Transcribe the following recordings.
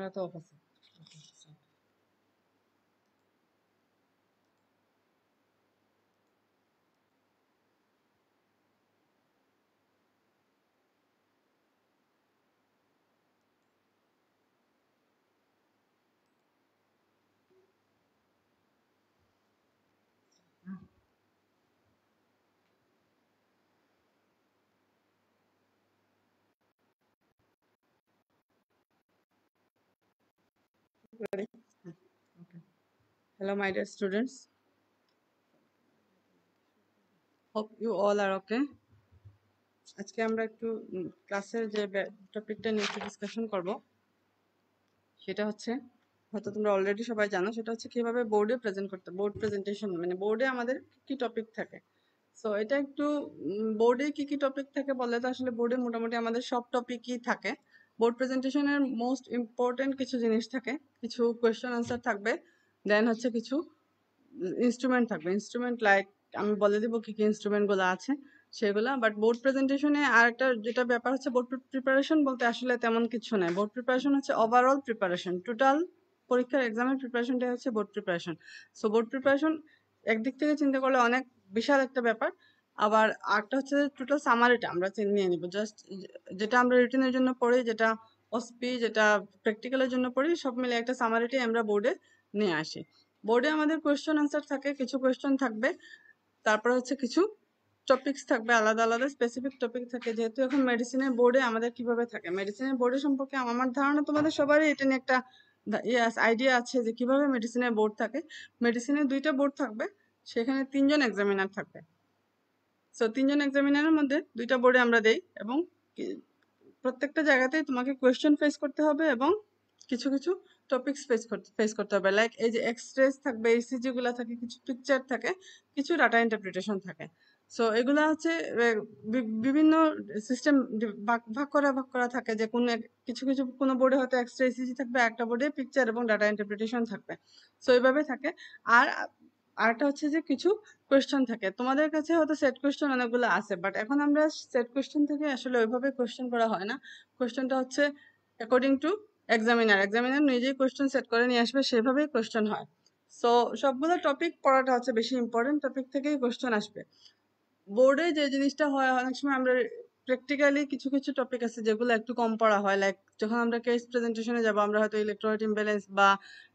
metamorfose. Ready? Okay. Hello, my dear students. Hope you all are okay. আজকে আমরা একটু ক্লাসের যে টপিকটা নিয়ে একটু ডিসকাশন করব সেটা হচ্ছে হয়তো তোমরা অলরেডি সবাই জানো সেটা হচ্ছে কিভাবে বোর্ডে প্রেজেন্ট করতে বোর্ড প্রেজেন্টেশন মানে বোর্ডে আমাদের কি টপিক থাকে সো এটা একটু বোর্ডে কি কি টপিক থাকে বলে তো আসলে বোর্ডে মোটামুটি আমাদের সব টপিকই থাকে বোর্ড প্রেজেন্টেশনের মোস্ট ইম্পর্টেন্ট কিছু জিনিস থাকে কিছু কোয়েশ্চন আনসার থাকবে দেন হচ্ছে কিছু ইনস্ট্রুমেন্ট থাকবে ইনস্ট্রুমেন্ট লাইক আমি বলে দেবো কী কী ইনস্ট্রুমেন্টগুলো আছে সেগুলো বাট বোর্ড প্রেজেন্টেশনে আর একটা যেটা ব্যাপার হচ্ছে বোর্ড প্রিপারেশন বলতে আসলে তেমন কিছু নয় বোর্ড প্রিপারেশন হচ্ছে ওভারঅল প্রিপারেশন টোটাল পরীক্ষার এক্সামের প্রিপারেশনটাই হচ্ছে board preparation so board preparation একদিক থেকে চিন্তা করলে অনেক বিশাল একটা ব্যাপার আবার আরেকটা হচ্ছে টোটাল সামারিটা আমরা নিয়ে নিব জাস্ট যেটা আমরা রিটেনের জন্য পড়ি যেটা অসপি যেটা প্র্যাকটিক্যালের জন্য পড়ি সব মিলে একটা সামারিটি আমরা বোর্ডে নিয়ে আসি বোর্ডে আমাদের কোয়েশ্চন আনসার থাকে কিছু কোয়েশ্চন থাকবে তারপর হচ্ছে কিছু টপিক্স থাকবে আলাদা আলাদা স্পেসিফিক টপিক থাকে যেহেতু এখন মেডিসিনের বোর্ডে আমাদের কিভাবে থাকে মেডিসিনের বোর্ডে সম্পর্কে আমার ধারণা তোমাদের সবারই এটা নিয়ে একটা ইয়াস আইডিয়া আছে যে কিভাবে মেডিসিনের বোর্ড থাকে মেডিসিনের দুইটা বোর্ড থাকবে সেখানে তিনজন এক্সামিনার থাকবে সো তিনজন এক্সামিনারের মধ্যে দুইটা বোর্ডে আমরা দেই এবং প্রত্যেকটা জায়গাতেই তোমাকে কোয়েশ্চেন ফেস করতে হবে এবং কিছু কিছু টপিক্স ফেস ফেস করতে হবে লাইক এই যে এক্সরেস থাকবে এসিজিগুলো থাকে কিছু পিকচার থাকে কিছু ডাটা ইন্টারপ্রিটেশন থাকে সো এগুলো হচ্ছে বিভিন্ন সিস্টেম ভাগ ভাগ করা ভাগ করা থাকে যে কোনো কিছু কিছু কোনো বোর্ডে হয়তো এক্সট্রা ইসিজি থাকবে একটা বোর্ডে পিকচার এবং ডাটা ইন্টারপ্রিটেশন থাকবে সো এইভাবে থাকে আর আরেকটা হচ্ছে যে কিছু কোয়েশ্চেন থাকে তোমাদের কাছে হয়তো সেট কোয়েশ্চেন অনেকগুলো আছে বাট এখন আমরা সেট কোয়েশ্চেন থেকে আসলে ওইভাবে কোয়েশ্চেন করা হয় না কোয়েশ্চেনটা হচ্ছে অ্যাকর্ডিং টু এক্সামিনার এক্সামিনার নিজেই কোয়েশ্চেন সেট করে নিয়ে আসবে সেভাবেই কোয়েশ্চেন হয় সো সবগুলো টপিক পড়াটা হচ্ছে বেশি ইম্পর্টেন্ট টপিক থেকেই কোয়েশ্চেন আসবে বোর্ডে যে জিনিসটা হয় অনেক সময় আমরা প্র্যাকটিক্যালি কিছু কিছু টপিক আছে যেগুলো একটু কম পড়া হয় লাইক যখন আমরা কেস প্রেজেন্টেশনে যাবো আমরা হয়তো ইলেকট্রোলাইট ইমব্যালেন্স বা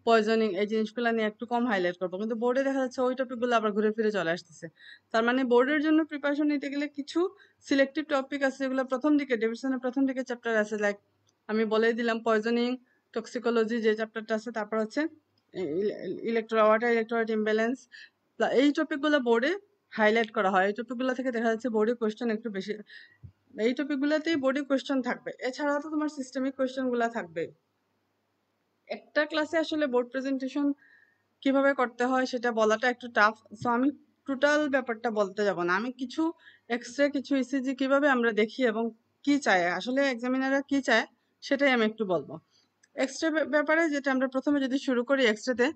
পয়জনিং এই জিনিসগুলো নিয়ে একটু কম হাইলাইট করবো কিন্তু বোর্ডে দেখা যাচ্ছে ওই টপিকগুলো আবার ঘুরে ফিরে চলে আসতেছে তার মানে বোর্ডের জন্য প্রিপারেশন নিতে গেলে কিছু সিলেক্টিভ টপিক আছে যেগুলো প্রথম দিকে ডেভিশনের প্রথম দিকে চ্যাপ্টার আছে লাইক আমি বলে দিলাম পয়জনিং টক্সিকোলজি যে চ্যাপ্টারটা আছে তারপর হচ্ছে ইলেকট্রো ওয়াটার ইলেকট্রোলাইট ইমব্যালেন্স এই টপিকগুলো বোর্ডে হাইলাইট করা হয় এই টপিকগুলো থেকে দেখা যাচ্ছে বোর্ডে কোয়েশ্চেন একটু বেশি এই টপিকগুলোতেই বোর্ডে কোয়েশ্চেন থাকবে এছাড়াও তো তোমার সিস্টেমিক কোয়েশ্চেনগুলো থাকবে একটা ক্লাসে আসলে বোর্ড প্রেজেন্টেশন কিভাবে করতে হয় সেটা বলাটা একটু টাফ সো আমি টোটাল ব্যাপারটা বলতে যাব না আমি কিছু এক্সরে কিছু ইসিজি কিভাবে আমরা দেখি এবং কি চায় আসলে এক্সামিনাররা কি চায় সেটাই আমি একটু বলবো এক্সরে ব্যাপারে যেটা আমরা প্রথমে যদি শুরু করি এক্সরেতে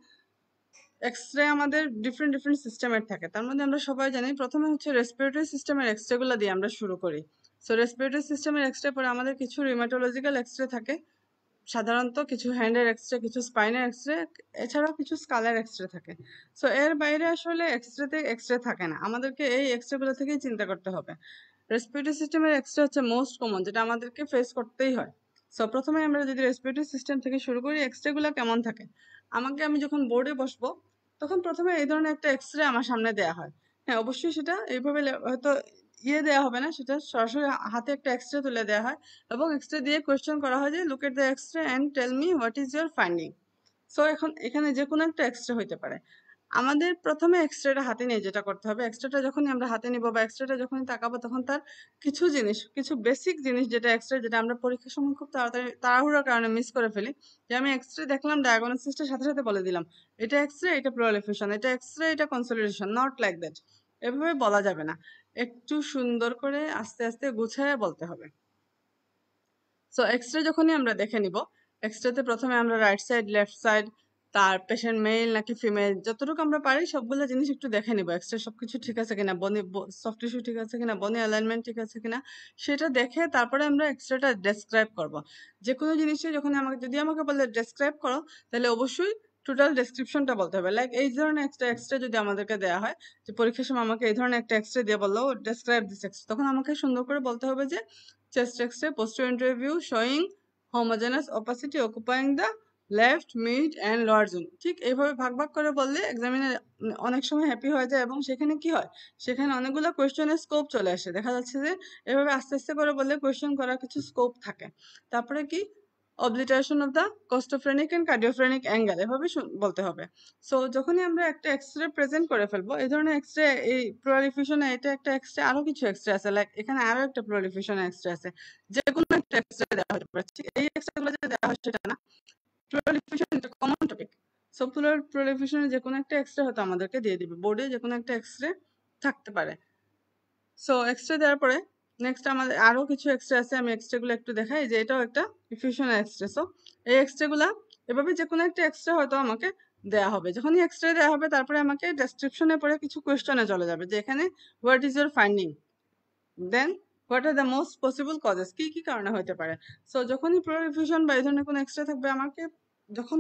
এক্সরে আমাদের ডিফারেন্ট ডিফারেন্ট সিস্টেমের থাকে তার মধ্যে আমরা সবাই জানি প্রথমে হচ্ছে রেসপিরেটরি সিস্টেমের এক্সরেগুলো দিয়ে আমরা শুরু করি সো রেসপিরেটরি সিস্টেমের এক্সরে পরে আমাদের কিছু রিমাটোলজিক্যাল এক্সরে থাকে সাধারণত কিছু হ্যান্ডের এক্সরে কিছু স্পাইনের এক্সরে এছাড়াও কিছু স্কালের এক্সরে থাকে সো এর বাইরে আসলে এক্সরেতে এক্সরে থাকে না আমাদেরকে এই এক্সরেগুলো থেকেই চিন্তা করতে হবে রেসপিরেটরি সিস্টেমের এক্সরে হচ্ছে মোস্ট কমন যেটা আমাদেরকে ফেস করতেই হয় সো প্রথমে আমরা যদি রেসপিরেটরি সিস্টেম থেকে শুরু করি এক্সরেগুলো কেমন থাকে আমাকে আমি যখন বোর্ডে বসবো তখন প্রথমে এই ধরনের একটা এক্সরে আমার সামনে দেয়া হয় হ্যাঁ অবশ্যই সেটা এইভাবে হয়তো ইয়ে দেওয়া হবে না সেটা সরাসরি হাতে একটা এক্সরে তুলে দেওয়া হয় এবং এক্সরে দিয়ে কোয়েশ্চেন করা হয় যে look at the x-ray and tell me what is your finding so এখন এখানে যে কোনো একটা এক্সরে হইতে পারে আমাদের প্রথমে এক্সরেটা হাতে নিয়ে যেটা করতে হবে এক্সরেটা যখনই আমরা হাতে নিব বা এক্সরেটা যখনই তাকাবো তখন তার কিছু জিনিস কিছু বেসিক জিনিস যেটা এক্সরে যেটা আমরা পরীক্ষার সময় খুব তাড়াতাড়ি তাড়াহুড়োর কারণে মিস করে ফেলি যে আমি এক্সরে দেখলাম ডায়াগনোসিসটার সাথে সাথে বলে দিলাম এটা এক্সরে এটা প্রোলিফেশন এটা এক্সরে এটা কনসলিডেশন নট লাইক দ্যাট এভাবে বলা যাবে না একটু সুন্দর করে আস্তে আস্তে গুছায় বলতে হবে সো এক্সরে যখনই আমরা দেখে নিব এক্সরেতে প্রথমে আমরা রাইট সাইড লেফট সাইড তার পেশেন্ট মেল নাকি ফিমেল যতটুকু আমরা পারি সবগুলো জিনিস একটু দেখে নিব এক্সরে সব কিছু ঠিক আছে কিনা বনি সফট টিস্যু ঠিক আছে কিনা বনি অ্যালাইনমেন্ট ঠিক আছে কিনা সেটা দেখে তারপরে আমরা এক্সরেটা ডেসক্রাইব করব যে কোনো জিনিসে যখন আমাকে যদি আমাকে বলে ডেসক্রাইব করো তাহলে অবশ্যই টোটাল ডেসক্রিপশনটা বলতে হবে লাইক এই ধরনের একটা এক্সট্রা যদি আমাদেরকে দেওয়া হয় যে পরীক্ষার সময় আমাকে এই ধরনের একটা এক্সট্রা দিয়ে বললো ডেসক্রাইব দিস এক্সট্রা তখন আমাকে সুন্দর করে বলতে হবে যে chest x-ray poster interview showing homogeneous opacity occupying the left mid and lower zone ঠিক এইভাবে ভাগ ভাগ করে বললে এক্সামিনার অনেক সময় হ্যাপি হয়ে যায় এবং সেখানে কি হয় সেখানে অনেকগুলো কোয়েশ্চেনের স্কোপ চলে আসে দেখা যাচ্ছে যে এভাবে আস্তে আস্তে করে বললে কোয়েশ্চেন করার কিছু স্কোপ থাকে তারপরে কি obliteration of the costophrenic and cardiophrenic angle এভাবে বলতে হবে সো যখনই আমরা একটা এক্স রে প্রেজেন্ট করে ফেলবো এই ধরনের এক্স রে এই প্রোলিফিউশনে এটা একটা এক্স রে আরও কিছু এক্স রে আছে লাইক এখানে আরও একটা প্রোলিফিউশন এক্স রে আছে যে কোনো একটা এক্স রে দেওয়া হতে পারে এই এক্স রেগুলো যে দেওয়া হয় সেটা না প্রোলিফিউশন একটা কমন টপিক সো প্লোর প্রোলিফিউশনে যে কোনো একটা এক্স রে হয়তো আমাদেরকে দিয়ে দিবে বোর্ডে যে কোনো একটা এক্স রে থাকতে পারে সো এক্স রে দেওয়ার পরে নেক্সট আমাদের আরও কিছু এক্সট্রা আছে আমি এক্সট্রাগুলো একটু দেখাই যে এটাও একটা ইফিউশন এক্সট্রা সো এই এক্সট্রাগুলো এভাবে যে কোনো একটা এক্সট্রা হয়তো আমাকে দেয়া হবে যখনই এক্সট্রা দেওয়া হবে তারপরে আমাকে ডেসক্রিপশনে পরে কিছু কোয়েশ্চনে চলে যাবে যে এখানে what is your finding then what are the most possible causes কী কী কারণে হতে পারে সো যখনই প্রো ইফিউশন বা এই ধরনের কোনো এক্সট্রা থাকবে আমাকে যখন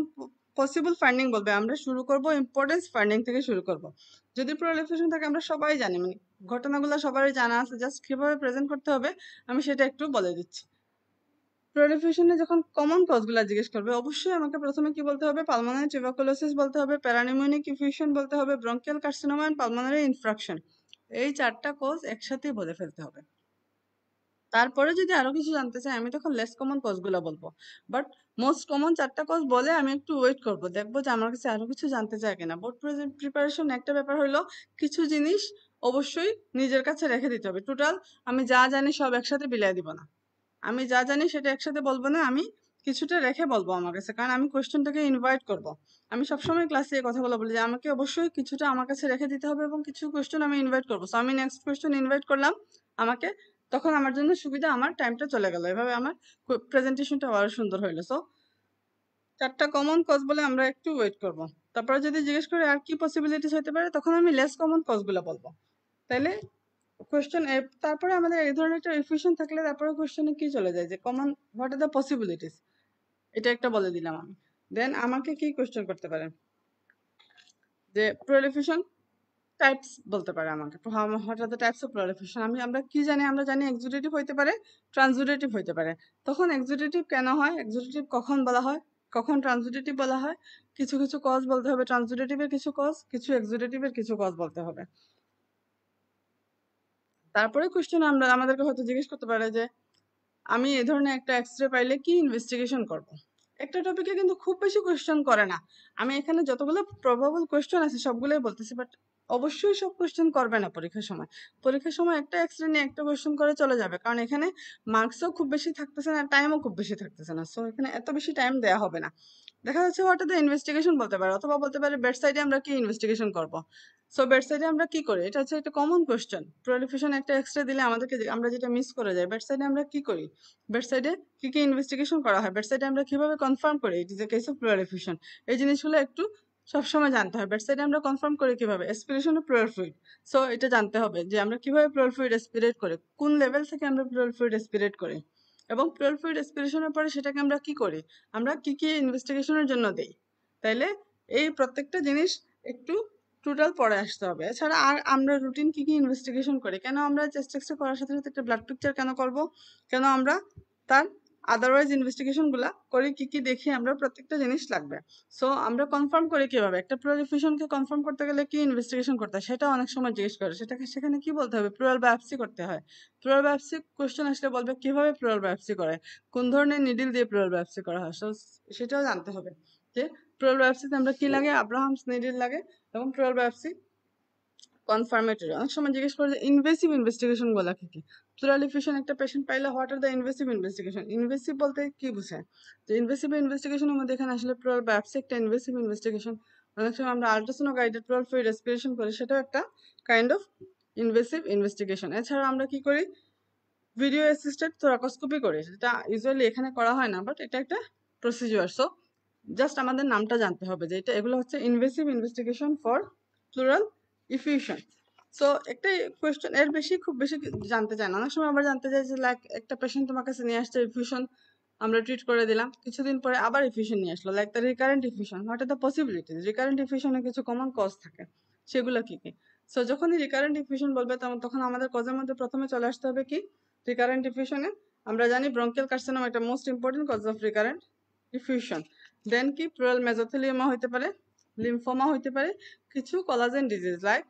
পসিবল ফান্ডিং বলবে আমরা শুরু করব ইম্পর্টেন্স ফান্ডিং থেকে শুরু করব যদি প্রোলিফিউশন থাকে আমরা সবাই জানি মানে ঘটনাগুলো সবারই জানা আছে জাস্ট কীভাবে প্রেজেন্ট করতে হবে আমি সেটা একটু বলে দিচ্ছি প্রোডিফিউশনে যখন কমন কজগুলো জিজ্ঞেস করবে অবশ্যই আমাকে প্রথমে কি বলতে হবে পালমানারি টিউবাকুলোসিস বলতে হবে প্যারানিমোনিক ইফিউশন বলতে হবে bronchial carcinoma and pulmonary infarction এই চারটা কোজ একসাথেই বলে ফেলতে হবে তারপরে যদি আরো কিছু জানতে চাই আমি তখন লেস কমন কোর্সগুলো বলবো বাট মোস্ট কমন চারটা কজ বলে আমি একটু ওয়েট করব দেখবো যে আমার কাছে আরো কিছু জানতে চায় কিনা বোর্ড প্রিপারেশন একটা ব্যাপার হলো কিছু জিনিস অবশ্যই নিজের কাছে রেখে দিতে হবে টোটাল আমি যা জানি সব একসাথে বিলাই দিব না আমি যা জানি সেটা একসাথে বলবো না আমি কিছুটা রেখে বলবো আমার কাছে কারণ আমি কোয়েশ্চেনটাকে ইনভাইট করব আমি সবসময় ক্লাসে এই বলা বলি যে আমাকে অবশ্যই কিছুটা আমার কাছে রেখে দিতে হবে এবং কিছু কোয়েশ্চেন আমি ইনভাইট করবো সো আমি নেক্সট কোয়েশ্চেন ইনভাইট করলাম আমাকে তখন আমার জন্য সুবিধা আমার টাইমটা চলে গেল এভাবে আমার প্রেজেন্টেশনটা আরও সুন্দর হইলো সো চারটা কমন কজ বলে আমরা একটু ওয়েট করব তারপরে যদি জিজ্ঞেস করে আর কি পসিবিলিটিস হতে পারে তখন আমি লেস কমন কজগুলো বলবো তাহলে কোয়েশ্চেন তারপরে আমাদের এই ধরনের একটা রিফিউশন থাকলে তারপরে কোয়েশ্চেনে কি চলে যায় যে common what are the possibilities এটা একটা বলে দিলাম আমি দেন আমাকে কি কোয়েশ্চেন করতে পারেন যে প্রলিফিউশন টাইপস বলতে পারে আমাকে what are the types of pleural effusion আমি আমরা কি জানি আমরা জানি এক্সিকিউটিভ হইতে পারে ট্রান্সজুটেটিভ হইতে পারে তখন এক্সিকিউটিভ কেন হয় এক্সিকিউটিভ কখন বলা হয় কখন ট্রান্সজুটেটিভ বলা হয় কিছু কিছু কজ বলতে হবে ট্রান্সজুটেটিভের কিছু কজ কিছু এক্সিকিউটিভের কিছু কজ বলতে হবে তারপরে কোয়েশ্চেন আমরা আমাদেরকে হয়তো জিজ্ঞেস করতে পারে যে আমি এ ধরনের একটা এক্সরে পাইলে কি ইনভেস্টিগেশন করব। একটা টপিকে কিন্তু খুব বেশি কোয়েশ্চেন করে না আমি এখানে যতগুলো প্রবাবল কোয়েশ্চেন আছে সবগুলোই বলতেছি বাট অবশ্যই সব কোয়েশ্চেন করবে না পরীক্ষার সময় পরীক্ষার সময় একটা এক্সরে নিয়ে একটা কোয়েশ্চেন করে চলে যাবে কারণ এখানে মার্কসও খুব বেশি থাকতেছে না টাইমও খুব বেশি থাকতেছে না সো এখানে এত বেশি টাইম দেওয়া হবে না দেখা যাচ্ছে দ্য ইনভেস্টিগেশন বলতে পারে অথবা বলতে পারে বেড সাইডে আমরা কি ইনভেস্টিগেশন করব সো বেড সাইডে আমরা কি করি এটা হচ্ছে একটা কমন কোয়েশ্চেন প্রলিফিশন একটা এক্সরে দিলে আমাদেরকে আমরা যেটা মিস করে যাই বেড সাইডে আমরা কি করি বেড সাইডে কি কি ইনভেস্টিগেশন করা হয় বেড সাইডে আমরা কিভাবে কনফার্ম করি it is a case of pleural effusion এই জিনিসগুলো একটু সবসময় জানতে হয় বেড সাইডে আমরা কনফার্ম করি কিভাবে এসপিরেশন প্লোরাল ফ্লুইড সো এটা জানতে হবে যে আমরা কিভাবে প্লোরাল ফ্লুইড এসপিরেট করি কোন লেভেল থেকে আমরা প্লোরাল ফ্লুইড এসপিরেট করি এবং প্রোলফুড এক্সপিরেশনের পরে সেটাকে আমরা কি করি আমরা কি কি ইনভেস্টিগেশনের জন্য দেই তাইলে এই প্রত্যেকটা জিনিস একটু টোটাল পরে আসতে হবে এছাড়া আর আমরা রুটিন কি কি ইনভেস্টিগেশন করি কেন আমরা চেস্ট এক্সরে করার সাথে সাথে একটা ব্লাড পিকচার কেন করব কেন আমরা তার আদারওয়াইজ ইনভেস্টিগেশনগুলো করে কি কি দেখি আমরা প্রত্যেকটা জিনিস লাগবে সো আমরা কনফার্ম করি কিভাবে একটা প্লুরাল কনফার্ম করতে গেলে কি ইনভেস্টিগেশন করতে হয় সেটা অনেক সময় জিজ্ঞেস করে সেটাকে সেখানে কি বলতে হবে প্রুয়াল বায়োপসি করতে হয় প্রুয়াল বায়োপসি কোশ্চেন আসলে বলবে কিভাবে প্রুয়াল বায়োপসি করে কোন ধরনের নিডিল দিয়ে প্রুয়াল বায়োপসি করা হয় সো সেটাও জানতে হবে যে প্রুয়াল বায়োপসিতে আমরা কি লাগে আব্রাহামস নিডিল লাগে এবং প্রুয়াল বায়োপসি কনফার্মেটরি অনেক সময় জিজ্ঞেস করে যে ইনভেসিভ ইনভেস্টিগেশন গুলা কি কি প্লুরালিফিশন একটা পেশেন্ট পাইলে what are the invasive investigation invasive বলতে কি বোঝায় যে ইনভেসিভ ইনভেস্টিগেশন আমাদের এখানে আসলে প্লুরাল বায়োপসি একটা ইনভেসিভ ইনভেস্টিগেশন অনেক সময় আমরা ultrasound guided pleural free respiration করি সেটাও একটা কাইন্ড অফ ইনভেসিভ ইনভেস্টিগেশন এছাড়া আমরা কি করি ভিডিও অ্যাসিস্টেড থোরাকোস্কোপি করি যেটা ইউজুয়ালি এখানে করা হয় না বাট এটা একটা প্রসিজিওর সো জাস্ট আমাদের নামটা জানতে হবে যে এটা এগুলো হচ্ছে invasive investigation for pleural effusion so একটা কোয়েশ্চেন এর বেশি খুব বেশি জানতে চায় না অনেক সময় আবার জানতে চাই যে লাইক একটা পেশেন্ট তোমার কাছে নিয়ে আসছে ইফিউশন আমরা ট্রিট করে দিলাম কিছুদিন পরে আবার ইফিউশন নিয়ে আসলো লাইক তার recurrent effusion what are the possibility recurrent ইফিউশনের কিছু কমন কজ থাকে সেগুলো কী কী সো যখনই রিকারেন্ট ইফিউশন বলবে তখন তখন আমাদের কজের মধ্যে প্রথমে চলে আসতে হবে কি রিকারেন্ট ইফিউশনে আমরা জানি ব্রঙ্কেল কার্সিনোমা একটা most important cause of recurrent effusion then কি প্রোয়াল মেজোথেলিয়ামা হতে পারে লিমফোমা হইতে পারে কিছু collagen disease like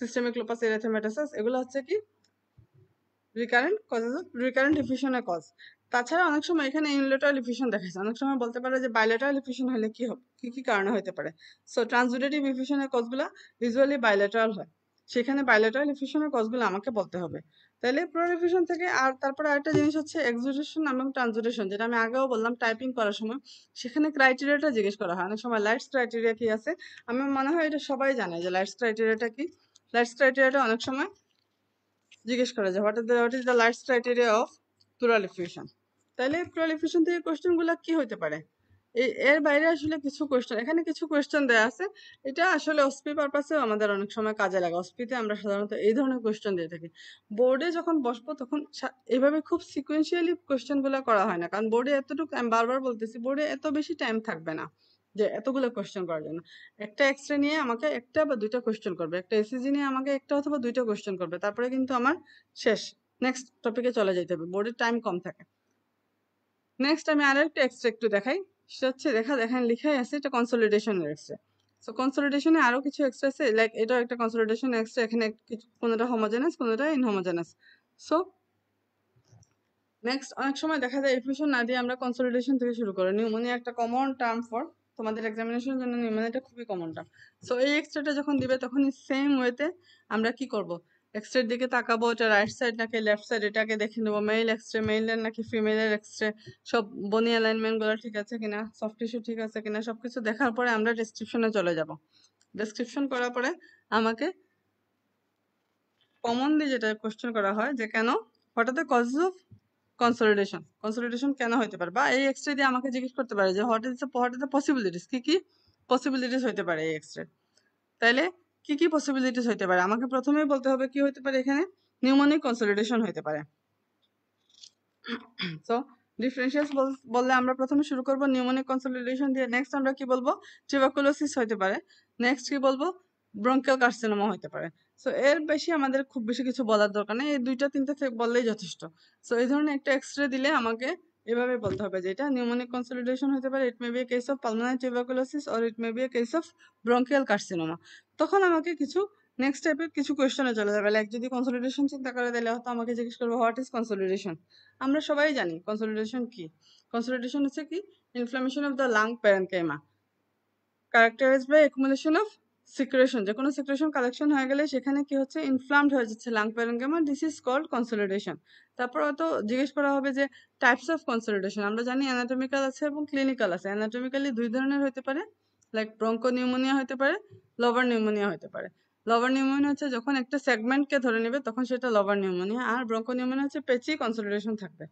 systemic lupus erythematosus এগুলো হচ্ছে কি রিকারেন্ট কজেস রিকারেন্ট ডিফিউশনের কজ তাছাড়া অনেক সময় এখানে ইনলেটার ডিফিউশন দেখা যায় অনেক সময় বলতে পারে যে বাইলেটার ডিফিউশন হলে কি হবে কি কি কারণে হতে পারে সো ট্রান্সজুডেটিভ ডিফিউশনের কজগুলো ইউজুয়ালি বাইলেটারাল হয় সেখানে বাইলেটারাল ডিফিউশনের কজগুলো আমাকে বলতে হবে তাহলে প্রোনাউন্সিয়েশন থেকে আর তারপরে আরেকটা জিনিস হচ্ছে এক্সুটেশন এবং ট্রান্সুটেশন যেটা আমি আগেও বললাম টাইপিং করার সময় সেখানে ক্রাইটেরিয়াটা জিজ্ঞেস করা হয় অনেক সময় লাইটস ক্রাইটেরিয়া কি আছে আমার মনে হয় এটা সবাই জানে যে লাইটস ক্রাইটেরিয়াটা কি লাইটস ক্রাইটেরিয়াটা অনেক সময় জিজ্ঞেস করা যায় what is the what is the Light's criteria of pleural effusion তাহলে প্লুরালিফিকেশন থেকে কোশ্চেনগুলো কি হতে পারে এর বাইরে আসলে কিছু কোয়েশ্চেন এখানে কিছু কোয়েশ্চেন দেওয়া আছে এটা আসলে অস্পি পারপাসেও আমাদের অনেক সময় কাজে লাগে অস্পিতে আমরা সাধারণত এই ধরনের কোয়েশ্চেন দিয়ে থাকি বোর্ডে যখন বসবো তখন এভাবে খুব সিকুয়েন্সিয়ালি কোয়েশ্চেনগুলো করা হয় না কারণ বোর্ডে এতটুকু আমি বারবার বলতেছি বোর্ডে এত বেশি টাইম থাকবে না যে এতগুলো কোয়েশ্চেন করার জন্য একটা এক্সরে নিয়ে আমাকে একটা বা দুইটা কোয়েশ্চেন করবে একটা এসিজি e নিয়ে আমাকে একটা অথবা দুইটা কোয়েশ্চেন করবে তারপরে কিন্তু আমার শেষ নেক্সট টপিকে চলে যেতে হবে বোর্ডের টাইম কম থাকে নেক্সট আমি আরেকটা এক্সরে একটু দেখাই সেটা হচ্ছে দেখা দেখেন লিখাই আছে এটা কনসলিডেশনের এক্সট্রা সো কনসলিডেশনে আরও কিছু এক্সট্রা আছে লাইক এটাও একটা কনসলিডেশন এক্সট্রা এখানে কোনোটা হোমোজেনাস কোনোটা ইনহোমোজেনাস সো নেক্সট অনেক সময় দেখা যায় এফিউশন না দিয়ে আমরা কনসলিডেশন থেকে শুরু করি নিউমোনিয়া একটা কমন টার্ম ফর তোমাদের এক্সামিনেশনের জন্য নিউমোনিয়াটা খুবই কমন টার্ম সো এই এক্সট্রাটা যখন দিবে তখন সেম ওয়েতে আমরা কি করব এক্সরের দিকে তাকাবো ওটা রাইট সাইড নাকি লেফট সাইড এটাকে দেখে নেবো মেল এক্সরে মেলের নাকি ফিমেলের এক্সরে সব বনি অ্যালাইনমেন্টগুলো ঠিক আছে কিনা সফট টিস্যু ঠিক আছে কিনা সব কিছু দেখার পরে আমরা ডিসক্রিপশনে চলে যাব ডিসক্রিপশন করার পরে আমাকে কমনলি যেটা কোয়েশ্চেন করা হয় যে কেন হঠাৎ কজ অফ কনসলিডেশন কনসলিডেশন কেন হইতে পারে বা এই এক্সরে দিয়ে আমাকে জিজ্ঞেস করতে পারে যে what is what is the possibilities কি কি পসিবিলিটিস হতে পারে এই এক্সরে তাইলে কি কি পসিবিলিটিস হইতে পারে আমাকে প্রথমেই বলতে হবে কি হইতে পারে এখানে নিউমোনিক কনসলিডেশন হইতে পারে সো ডিফারেন্সিয়াস বললে আমরা প্রথমে শুরু করব নিউমোনিক কনসলিডেশন দিয়ে নেক্সট আমরা কি বলবো টিবাকুলোসিস হইতে পারে নেক্সট কি বলবো ব্রঙ্কিয়াল কার্সিনোমা হইতে পারে সো এর বেশি আমাদের খুব বেশি কিছু বলার দরকার নেই এই দুইটা তিনটা বললেই যথেষ্ট সো এই ধরনের একটা এক্স রে দিলে আমাকে এভাবে বলতে হবে যে এটা নিউমোনিক কনসলিডেশন হতে পারে it may be a case of pulmonary tuberculosis or it may be a case of bronchial carcinoma তখন আমাকে কিছু নেক্সট টাইপের কিছু কোয়েশ্চনে চলে যাবে লাইক যদি কনসলিডেশন চিন্তা করে দিলে হয়তো আমাকে জিজ্ঞেস করবো হোয়াট ইজ কনসলিডেশন আমরা সবাই জানি কনসলিডেশন কি কনসলিডেশন হচ্ছে কি inflammation of the lung parenchyma characterize by accumulation of secretion যে কোনো সিক্রেশন কালেকশন হয়ে গেলে সেখানে কি হচ্ছে ইনফ্লামড হয়ে যাচ্ছে lung parenchyma this is called consolidation তারপর অত জিজ্ঞেস করা হবে যে টাইপস অফ কনসলিডেশন আমরা জানি অ্যানাটমিক্যাল আছে এবং ক্লিনিক্যাল আছে অ্যানাটমিক্যালি দুই ধরনের হতে পারে লাইক ব্রঙ্কো নিউমোনিয়া হতে পারে লভার নিউমোনিয়া হতে পারে লভার নিউমোনিয়া হচ্ছে যখন একটা সেগমেন্টকে ধরে নেবে তখন সেটা লভার নিউমোনিয়া আর ব্রঙ্কো নিউমোনিয়া হচ্ছে পেচি কনসেন্ট্রেশন থাকবে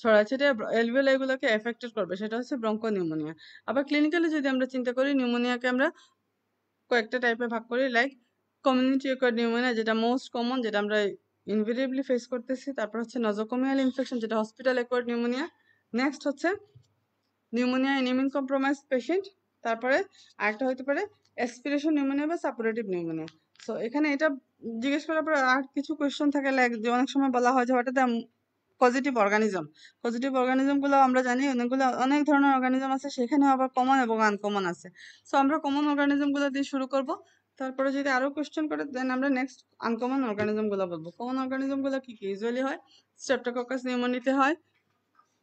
ছড়া ছেটে এলভিওলাইগুলোকে এফেক্টেড করবে সেটা হচ্ছে ব্রঙ্কো নিউমোনিয়া আবার ক্লিনিক্যালি যদি আমরা চিন্তা করি নিউমোনিয়াকে আমরা কয়েকটা টাইপে ভাগ করি লাইক কমিউনিটি অ্যাকোয়ার্ড নিউমোনিয়া যেটা মোস্ট কমন যেটা আমরা ইনভেরিয়েবলি ফেস করতেছি তারপর হচ্ছে নজোকোমিয়াল ইনফেকশন যেটা হসপিটাল অ্যাকোয়ার্ড নিউমোনিয়া নেক্সট হচ্ছে pneumonia in immune compromise patient তারপরে আরেকটা হতে পারে এক্সপিরেশন নিউমোনিয়া বা সাপোরেটিভ নিউমোনিয়া সো এখানে এটা জিজ্ঞেস করার পরে আর কিছু কোয়েশ্চেন থাকে লাইক যে অনেক সময় বলা হয় যে ওটাতে পজিটিভ অর্গানিজম পজিটিভ অর্গানিজমগুলো আমরা জানি অনেকগুলো অনেক ধরনের অর্গানিজম আছে সেখানেও আবার কমন এবং আনকমন আছে সো আমরা কমন অর্গানিজমগুলো দিয়ে শুরু করব তারপরে যদি আরও কোয়েশ্চেন করে দেন আমরা নেক্সট আনকমন অর্গানিজমগুলো বলবো কমন অর্গানিজমগুলো কী কী ইউজুয়ালি হয় স্ট্রেপ্টোককাস নিউমোনিতে হয়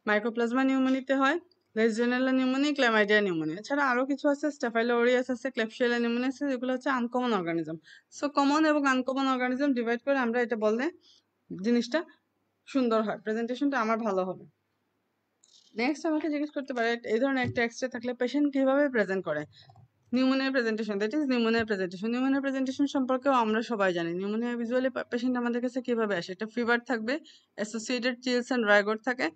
মাইক্রোপ্লাজমা নিউমোনিতে হয় লেজেনেলা নিউমোনিয়া ক্ল্যামাইডিয়া নিউমোনিয়া এছাড়া আরও কিছু আছে স্টেফাইলোরিয়াস আছে ক্লেপশিয়ালা নিউমোনিয়া আছে যেগুলো হচ্ছে আনকমন অর্গানিজম সো কমন এবং আনকমন অর্গানিজম ডিভাইড করে আমরা এটা বললে জিনিসটা সুন্দর হয় প্রেজেন্টেশনটা আমার ভালো হবে নেক্সট আমাকে জিজ্ঞেস করতে পারে এই ধরনের একটা এক্সরে থাকলে পেশেন্ট কীভাবে প্রেজেন্ট করে pneumonia presentation that is pneumonia presentation pneumonia presentation সম্পর্কেও আমরা সবাই জানি নিউমোনিয়া ভিজুয়ালি পেশেন্ট আমাদের কাছে কীভাবে আসে একটা ফিভার থাকবে অ্যাসোসিয়েটেড চিলস অ্যান্ড রায়গড় থাকে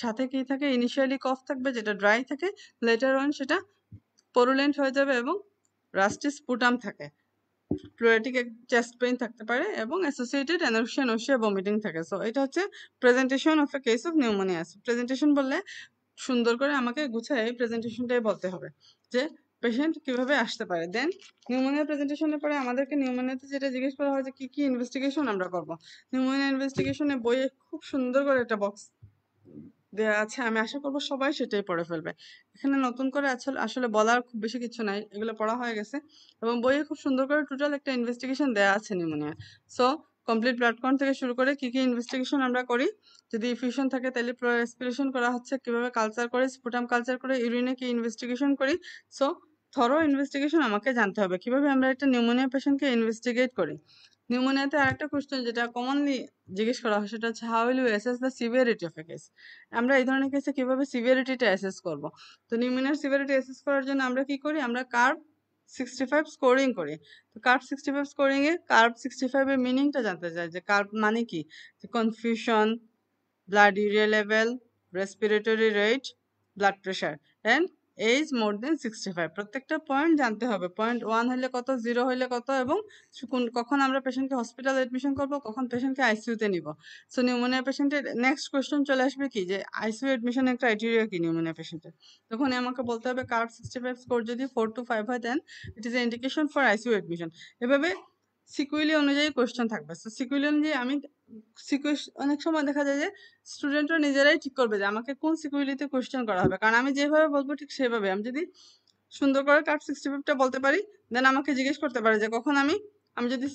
সাথে কী থাকে ইনিশিয়ালি কফ থাকবে যেটা ড্রাই থাকে লেটার অন সেটা পরুলেন্ট হয়ে যাবে এবং রাস্টিস পুটাম থাকে প্লোরেটিক চেস্ট পেইন থাকতে পারে এবং অ্যাসোসিয়েটেড অ্যানোক্সিয়া নোশিয়া ভমিটিং থাকে সো এটা হচ্ছে presentation of a case of pneumonia presentation বললে সুন্দর করে আমাকে গুছায় এই প্রেজেন্টেশনটাই বলতে হবে যে পেশেন্ট কিভাবে আসতে পারে দেন নিউমোনিয়া প্রেজেন্টেশনের পরে আমাদেরকে নিউমোনিয়াতে যেটা জিজ্ঞেস করা হয় যে কী কী ইনভেস্টিগেশন আমরা করব নিউমোনিয়া ইনভেস্টিগেশনে বইয়ে খুব সুন্দর করে একটা বক্স দেওয়া আছে আমি আশা করবো সবাই সেটাই পড়ে ফেলবে এখানে নতুন করে আসলে আসলে বলার খুব বেশি কিছু নাই এগুলো পড়া হয়ে গেছে এবং বইয়ে খুব সুন্দর করে টোটাল একটা ইনভেস্টিগেশন দেওয়া আছে নিউমোনিয়া সো কমপ্লিট প্ল্যাটফর্ম থেকে শুরু করে কী কী ইনভেস্টিগেশন আমরা করি যদি ইফিউশন থাকে তাহলে প্রেসপিরেশন করা হচ্ছে কীভাবে কালচার করে স্পুটাম কালচার করে ইউরিনে কী ইনভেস্টিগেশন করি সো থরো ইনভেস্টিগেশন আমাকে জানতে হবে কিভাবে আমরা একটা নিউমোনিয়া পেশেন্টকে ইনভেস্টিগেট করি নিউমোনিয়াতে আরেকটা কোশ্চেন যেটা কমনলি জিজ্ঞেস করা হয় সেটা হচ্ছে how will you assess the severity of a case আমরা এই ধরনের কেসে কীভাবে সিভিয়ারিটিটা অ্যাসেস করবো তো নিউমোনিয়ার সিভিয়ারিটি অ্যাসেস করার জন্য আমরা কি করি আমরা কার্ভ সিক্সটি ফাইভ স্কোরিং করি তো কার্ভ সিক্সটি ফাইভ স্কোরিংয়ে কার্ভ সিক্সটি ফাইভের মিনিংটা জানতে চাই যে কার্ভ মানে কি confusion blood urea level respiratory rate blood pressure and age more than sixty five প্রত্যেকটা পয়েন্ট জানতে হবে পয়েন্ট ওয়ান হলে কত জিরো হলে কত এবং কখন আমরা পেশেন্টকে হসপিটাল অ্যাডমিশন করবো কখন পেশেন্টকে আইসিউতে নিব সো নিউমোনিয়া পেশেন্টের নেক্সট কোয়েশ্চন চলে আসবে কি যে আইসিউ একটা ক্রাইটেরিয়া কি নিউমোনিয়া পেশেন্টের তখন আমাকে বলতে হবে কার্ড সিক্সটি ফাইভ স্কোর যদি ফোর টু ফাইভ হয় then it is a indication for ICU admission এভাবে সিকুইলি অনুযায়ী কোয়েশ্চেন থাকবে সো সিকুইলি অনুযায়ী আমি অনেক সময় দেখা যায় যে স্টুডেন্টরা নিজেরাই ঠিক করবে যে আমাকে কোন সিকুইলিতে কোয়েশ্চেন করা হবে কারণ আমি যেভাবে বলবো ঠিক সেভাবে আমি যদি সুন্দর করে কার্ড সিক্সটি ফাইভটা বলতে পারি দেন আমাকে জিজ্ঞেস করতে পারে যে কখন আমি আমি যদি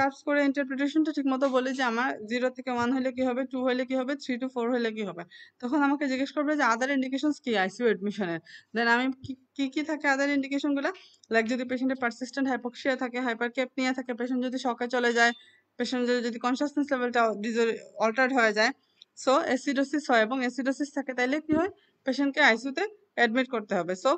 কাজ করে ইন্টারপ্রিটেশনটা মতো বলি যে আমার জিরো থেকে ওয়ান হলে কি হবে টু হলে কি হবে থ্রি টু ফোর হলে কি হবে তখন আমাকে জিজ্ঞেস করবে যে আদার ইন্ডিকেশন কি আইসিউ এডমিশনের দেন আমি কি কি থাকে আদার ইন্ডিকেশনগুলো লাইক যদি পেশেন্টের পারসিস্টেন্ট হাইপোক্সিয়া থাকে হাইপার ক্যাপ নিয়ে থাকে পেশেন্ট যদি শখে চলে যায় পেশেন্টের যদি কনসাসনেস লেভেলটা অল্টার্ড হয়ে যায় সো অ্যাসিডোসিস হয় এবং অ্যাসিডোসিস থাকে তাইলে কি হয় পেশেন্টকে আইসিউতে অ্যাডমিট করতে হবে সো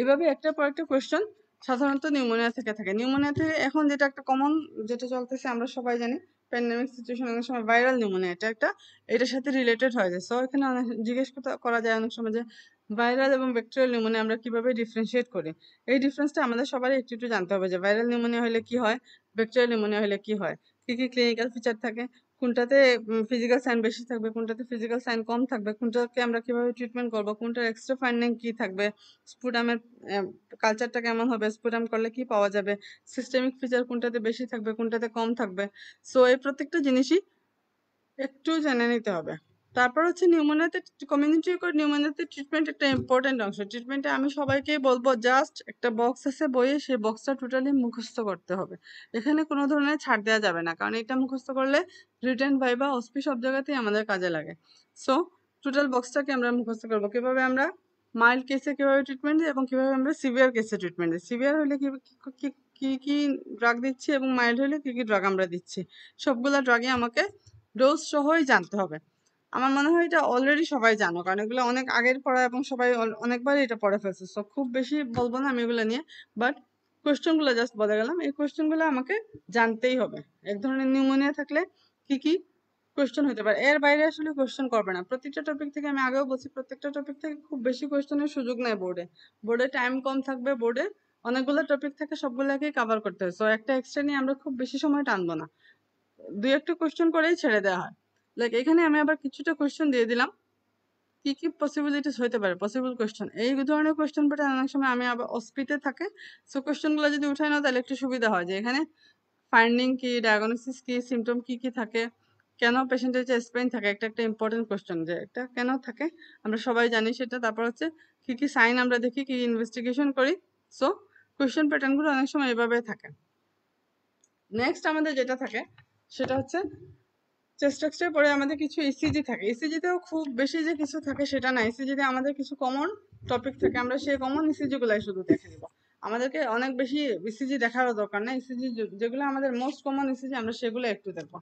এভাবে একটা পর একটা কোয়েশ্চন সাধারণত নিউমোনিয়া থেকে থাকে নিউমোনিয়া থেকে এখন যেটা একটা কমন যেটা চলতেছে আমরা সবাই জানি প্যান্ডামিক সিচুয়েশন অনেক সময় ভাইরাল নিউমোনিয়া এটা একটা এটার সাথে রিলেটেড হয়ে যায় সো এখানে অনেক জিজ্ঞেস করা যায় অনেক সময় যে ভাইরাল এবং ব্যাকটেরিয়াল নিউমোনিয়া আমরা কিভাবে ডিফারেন্সিয়েট করি এই ডিফারেন্সটা আমাদের সবারই একটু একটু জানতে হবে যে ভাইরাল নিউমোনিয়া হলে কি হয় ব্যাকটেরিয়াল নিউমোনিয়া হলে কি হয় কী কী ক্লিনিক্যাল ফিচার থাকে কোনটাতে ফিজিক্যাল সাইন বেশি থাকবে কোনটাতে ফিজিক্যাল সাইন কম থাকবে কোনটাকে আমরা কীভাবে ট্রিটমেন্ট করব কোনটার এক্সট্রা ফাইন্ডিং কী থাকবে স্পুটামের কালচারটা কেমন হবে স্পুটাম করলে কি পাওয়া যাবে সিস্টেমিক ফিচার কোনটাতে বেশি থাকবে কোনটাতে কম থাকবে সো এই প্রত্যেকটা জিনিসই একটু জেনে নিতে হবে তারপর হচ্ছে নিউমোনিয়াতে কমিউনিটি নিউমোনিয়াতে ট্রিটমেন্ট একটা ইম্পর্টেন্ট অংশ ট্রিটমেন্টে আমি সবাইকে বলবো জাস্ট একটা বক্স আছে বইয়ে সেই বক্সটা টোটালি মুখস্থ করতে হবে এখানে কোনো ধরনের ছাড় দেওয়া যাবে না কারণ এটা মুখস্থ করলে রিটার্ন বাই বা অস্পি সব জায়গাতেই আমাদের কাজে লাগে সো টোটাল বক্সটাকে আমরা মুখস্থ করবো কীভাবে আমরা মাইল্ড কেসে কীভাবে ট্রিটমেন্ট দিই এবং কীভাবে আমরা সিভিয়ার কেসে ট্রিটমেন্ট দিই সিভিয়ার হলে কী কী কী ড্রাগ দিচ্ছি এবং মাইল্ড হলে কী কী ড্রাগ আমরা দিচ্ছি সবগুলো ড্রাগে আমাকে ডোজ সহই জানতে হবে আমার মনে হয় এটা অলরেডি সবাই জানো কারণ এগুলো অনেক আগের পড়া এবং সবাই অনেকবারই এটা পড়ে ফেলছে সো খুব বেশি বলবো না আমি এগুলো নিয়ে বাট কোয়েশ্চেনগুলো জাস্ট বলে গেলাম এই কোয়েশ্চেনগুলো আমাকে জানতেই হবে এক ধরনের নিউমোনিয়া থাকলে কি কি কোয়েশ্চেন হতে পারে এর বাইরে আসলে কোয়েশ্চেন করবে না প্রত্যেকটা টপিক থেকে আমি আগেও বলছি প্রত্যেকটা টপিক থেকে খুব বেশি কোয়েশ্চেনের সুযোগ নেই বোর্ডে বোর্ডে টাইম কম থাকবে বোর্ডে অনেকগুলো টপিক থাকে সবগুলোকেই কভার করতে হয় সো একটা এক্সট্রা নিয়ে আমরা খুব বেশি সময় টানবো না দুই একটা কোয়েশ্চেন করেই ছেড়ে দেওয়া হয় লাইক এখানে আমি আবার কিছুটা কোয়েশ্চেন দিয়ে দিলাম কি কি পসিবিলিটিস হইতে পারে পসিবল কোয়েশ্চেন এই ধরনের কোয়েশ্চেন প্যাটার্ন অনেক সময় আমি আবার অস্পিতে থাকে সো কোয়েশ্চেনগুলো যদি উঠাই না তাহলে একটু সুবিধা হয় যে এখানে ফাইন্ডিং কি ডায়াগনোসিস কি সিমটম কি কি থাকে কেন পেশেন্টের যে স্পেন থাকে একটা একটা ইম্পর্টেন্ট কোয়েশ্চেন যে একটা কেন থাকে আমরা সবাই জানি সেটা তারপর হচ্ছে কি কি সাইন আমরা দেখি কি ইনভেস্টিগেশন করি সো কোয়েশ্চেন প্যাটার্নগুলো অনেক সময় এভাবে থাকে নেক্সট আমাদের যেটা থাকে সেটা হচ্ছে চেস্ট পরে আমাদের কিছু ইসিজি থাকে ইসিজিতেও খুব বেশি যে কিছু থাকে সেটা না ইসিজিতে আমাদের কিছু কমন টপিক থাকে আমরা সেই কমন ইসিজিগুলাই শুধু দেখে নেব আমাদেরকে অনেক বেশি ইসিজি দেখারও দরকার না ইসিজি যেগুলো আমাদের মোস্ট কমন ইসিজি আমরা সেগুলো একটু দেখবো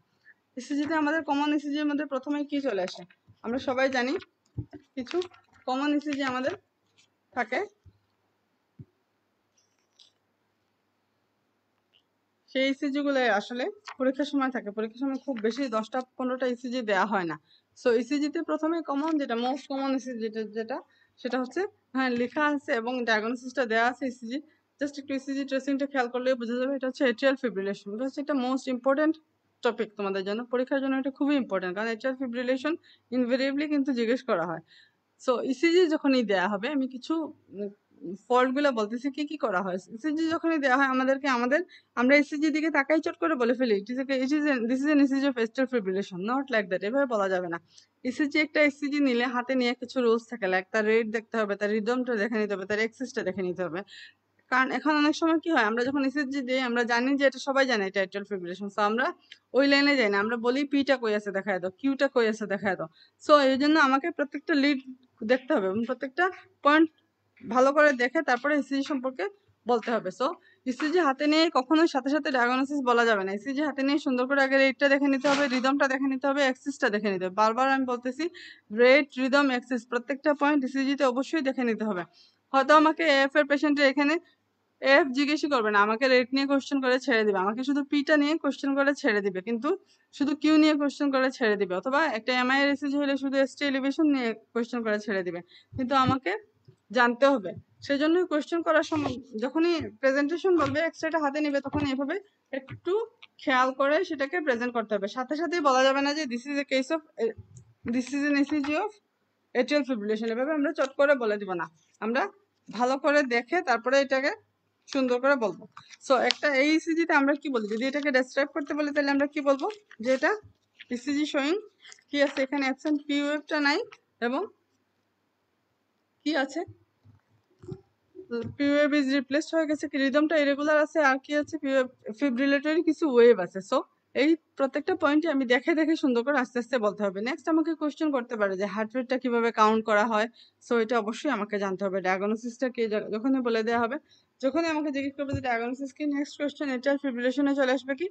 ইসিজিতে আমাদের কমন ইসিজির মধ্যে প্রথমে কি চলে আসে আমরা সবাই জানি কিছু কমন ইসিজি আমাদের থাকে সেই ইসিজিগুলো e আসলে পরীক্ষার সময় থাকে পরীক্ষার সময় খুব বেশি দশটা পনেরোটা ইসিজি e দেওয়া হয় না সো ইসিজিতে e প্রথমে কমন যেটা মোস্ট কমন ইসিজিটা যেটা সেটা হচ্ছে হ্যাঁ লেখা আছে এবং ডায়াগনোসিসটা দেওয়া আছে ইসিজি জাস্ট একটু ইসিজি ট্রেসিংটা খেয়াল করলে বোঝা যাবে এটা হচ্ছে এট্রিয়াল ফিব্রিলেশন এটা হচ্ছে একটা মোস্ট ইম্পর্ট্যান্ট টপিক তোমাদের জন্য পরীক্ষার জন্য এটা খুবই ইম্পর্ট্যান্ট কারণ এট্রিয়াল ফিব্রিলেশন ইনভেরিয়েবলি কিন্তু জিজ্ঞেস করা হয় সো ইসিজি যখনই দেওয়া হবে আমি কিছু ফল্টগুলো বলতেছে কি কি করা হয় ইসিজি যখনই দেওয়া হয় আমাদেরকে আমাদের আমরা ইসিজি দিকে তাকাই চট করে বলে ফেলি it is this is an ECG of atrial fibrillation not like that এভাবে বলা যাবে না ইসিজি একটা ইসিজি নিলে হাতে নিয়ে কিছু রুলস থাকে লাইক তার রেট দেখতে হবে তার রিদমটা দেখে নিতে হবে তার এক্সেসটা দেখে নিতে হবে কারণ এখন অনেক সময় কি হয় আমরা যখন এসএসজি দিই আমরা জানি যে এটা সবাই জানে এটা এয়ারটেল ফিব্রিলেশন সো আমরা ওই লাইনে যাই না আমরা বলি পিটা কই আছে দেখা দাও কিউটা কই আছে দেখা দাও সো এই জন্য আমাকে প্রত্যেকটা লিড দেখতে হবে এবং প্রত্যেকটা পয়েন্ট ভালো করে দেখে তারপরে ইসিজি সম্পর্কে বলতে হবে সো ইসিজি হাতে নিয়ে কখনোই সাথে সাথে ডায়াগনোসিস বলা যাবে না ইসিজি হাতে নিয়ে সুন্দর করে আগে রেটটা দেখে নিতে হবে রিদমটা দেখে নিতে হবে অ্যাক্সিসটা দেখে নিতে হবে বারবার আমি বলতেছি রেট রিদম অ্যাক্সিস প্রত্যেকটা পয়েন্ট ইসিজিতে অবশ্যই দেখে নিতে হবে হয়তো আমাকে এফ এর পেশেন্টের এখানে এফ জিজ্ঞেসই করবে না আমাকে রেট নিয়ে কোশ্চেন করে ছেড়ে দিবে আমাকে শুধু পিটা নিয়ে কোশ্চেন করে ছেড়ে দিবে কিন্তু শুধু কিউ নিয়ে কোশ্চেন করে ছেড়ে দিবে অথবা একটা এমআই এর এসিজি হলে শুধু এসটি এলিভেশন নিয়ে কোশ্চেন করে ছেড়ে দিবে কিন্তু আমাকে জানতে হবে সেই জন্য কোয়েশ্চেন করার সময় যখনই প্রেজেন্টেশন বলবে এক্সট্রাটা হাতে নেবে তখন এভাবে একটু খেয়াল করে সেটাকে প্রেজেন্ট করতে হবে সাথে সাথেই বলা যাবে না যে this is a case of this is an ECG of atrial fibrillation এভাবে আমরা চট করে বলে দিব না আমরা ভালো করে দেখে তারপরে এটাকে সুন্দর করে বলবো সো একটা এই ইসিজিতে e আমরা কি বলি যদি এটাকে ডেসক্রাইব করতে বলি তাহলে আমরা কি বলবো যে এটা ইসিজি শোয়িং কি আছে এখানে অ্যাবসেন্ট পি নাই এবং কি আছে পিওয়েভ ইজ রিপ্লেস হয়ে গেছে কি রিদমটা ইরেগুলার আছে আর কি আছে পিওয়েভ ফিব্রিলেটরি কিছু ওয়েভ আছে সো এই প্রত্যেকটা পয়েন্টে আমি দেখে দেখে সুন্দর করে আস্তে আস্তে বলতে হবে নেক্সট আমাকে কোয়েশ্চেন করতে পারে যে হার্ট কিভাবে কাউন্ট করা হয় সো এটা অবশ্যই আমাকে জানতে হবে ডায়াগনোসিসটা কে যখনই বলে দেওয়া হবে যখনই আমাকে জিজ্ঞেস করবে যে ডায়াগনোসিস কি নেক্সট কোয়েশ্চেন এটার ফিব্রিলেশনে চলে আসবে কি